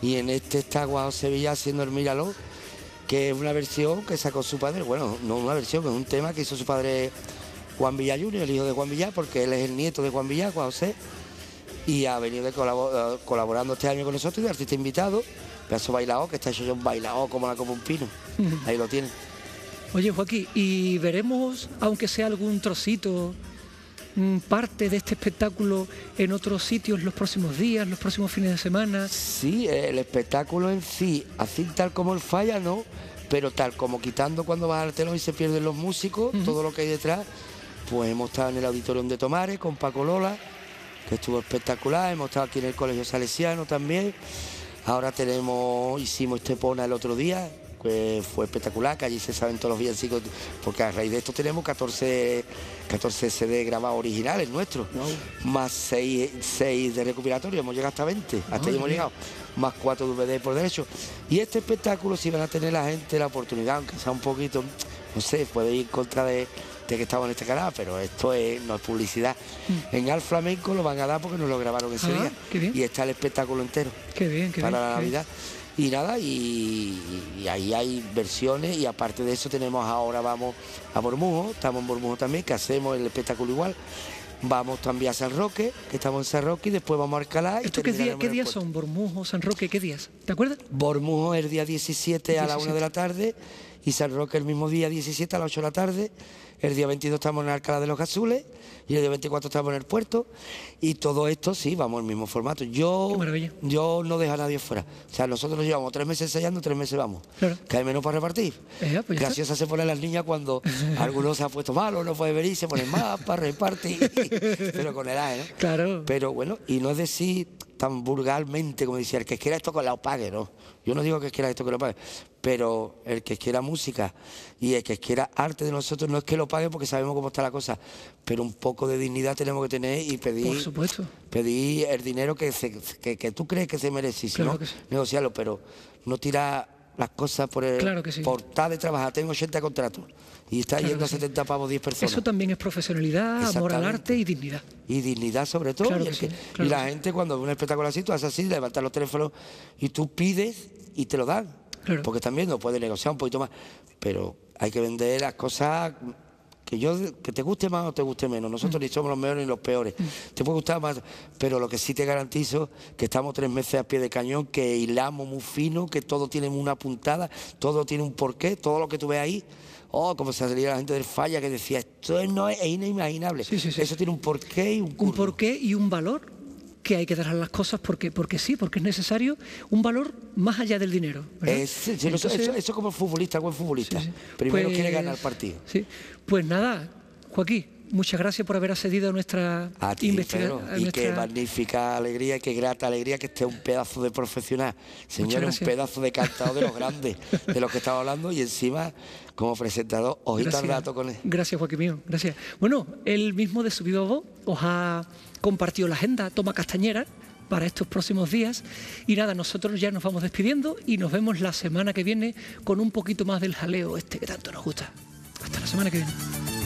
Y en este está Guajo Sevilla haciendo el Míralo, que es una versión que sacó su padre. Bueno, no una versión, es un tema que hizo su padre Juan Villa el hijo de Juan Villar, porque él es el nieto de Juan Villá, Juan José, y ha venido eh, colaborando este año con nosotros y artista invitado, Pedazo Bailao, que está hecho yo un bailao como la como un pino. Ahí lo tiene. Oye, Joaquín, ¿y veremos, aunque sea algún trocito, mm, parte de este espectáculo en otros sitios los próximos días, los próximos fines de semana? Sí, el espectáculo en sí, así tal como el falla, no, pero tal como quitando cuando vas al y se pierden los músicos, todo lo que hay detrás, pues hemos estado en el auditorium de Tomares con Paco Lola, que estuvo espectacular, hemos estado aquí en el Colegio Salesiano también. Ahora tenemos, hicimos este Pona el otro día, ...que fue espectacular, que allí se saben todos los villancicos, porque a raíz de esto tenemos 14, 14 CD grabados originales nuestros, más 6, de recuperatorio, hemos llegado hasta 20, hasta ahí hemos llegado, más 4 DVD por derecho. Y este espectáculo, si van a tener la gente la oportunidad, aunque sea un poquito, no sé, puede ir contra de que estaba en este canal, pero esto no es publicidad. Mm. En Al Flamenco lo van a dar porque nos lo grabaron ese ah, día. Y está el espectáculo entero. Qué bien, qué para la Navidad. Y nada, y, ahí hay versiones y aparte de eso tenemos ahora vamos a Bormujo, estamos en Bormujo también, que hacemos el espectáculo igual. Vamos también a San Roque, que estamos en San Roque, y después vamos a Alcalá. qué, qué días son? Bormujo, San Roque, ¿qué días? ¿Te acuerdas? Bormujo el día 17, a la 1 de la tarde y San Roque el mismo día 17 a las 8 de la tarde el día 22 estamos en la alcala de los Azules y el día 24 estamos en el puerto y todo esto sí, vamos en el mismo formato. Yo, yo no dejo a nadie fuera. O sea, nosotros nos llevamos tres meses ensayando, tres meses vamos. Claro. Que hay menos para repartir. Eh, pues Graciosa se ponen las niñas cuando alguno se ha puesto malo, no puede venir, se pone más para repartir, pero con edad, e, ¿no? Claro. Pero bueno, y no es decir tan vulgarmente como decía, el que quiera esto que lo pague, ¿no? Yo no digo que quiera esto que lo pague, pero el que quiera música y el que quiera arte de nosotros no es que lo pague porque sabemos cómo está la cosa, pero un poco de dignidad tenemos que tener y pedir, supuesto. pedir el dinero que, que, tú crees que se merece, no, negociarlo, pero no tirar las cosas por, el, eh, de trabajar. Tengo 80 contratos y está yendo a 70 pavos 10 personas. Eso también es profesionalidad, amor al arte y dignidad. Y dignidad sobre todo. y, la gente cuando ve un espectáculo así, tú haces así, levantas los teléfonos y tú pides y te lo dan. Porque también no puedes negociar un poquito más. Pero hay que vender las cosas que yo que te guste más o te guste menos, nosotros mm. ni somos los mejores ni los peores, mm. te puede gustar más, pero lo que sí te garantizo que estamos tres meses a pie de cañón, que hilamos muy fino, que todo tiene una puntada, todo tiene un porqué, todo lo que tú ves ahí, oh, como se salía la gente del falla que decía, esto no es, inimaginable, eso tiene un porqué y un... Un porqué y un valor que hay que dejar las cosas porque, porque sí, porque es necesario un valor más allá del dinero. eso, eso, como futbolista, buen futbolista. Primero pues, quiere ganar el partido. Pues nada, Joaquín, muchas gracias por haber accedido a nuestra investigación. Y qué magnífica alegría, qué grata alegría que esté un pedazo de profesional. Señor, un pedazo de cantado de los grandes, de los que estaba hablando, y encima como presentador. Os he rato con él. Gracias, Joaquín mío. Gracias. Bueno, él mismo de su voz os ha compartido la agenda, toma castañera para estos próximos días. Y nada, nosotros ya nos vamos despidiendo y nos vemos la semana que viene con un poquito más del jaleo este que tanto nos gusta. Hasta la semana que viene.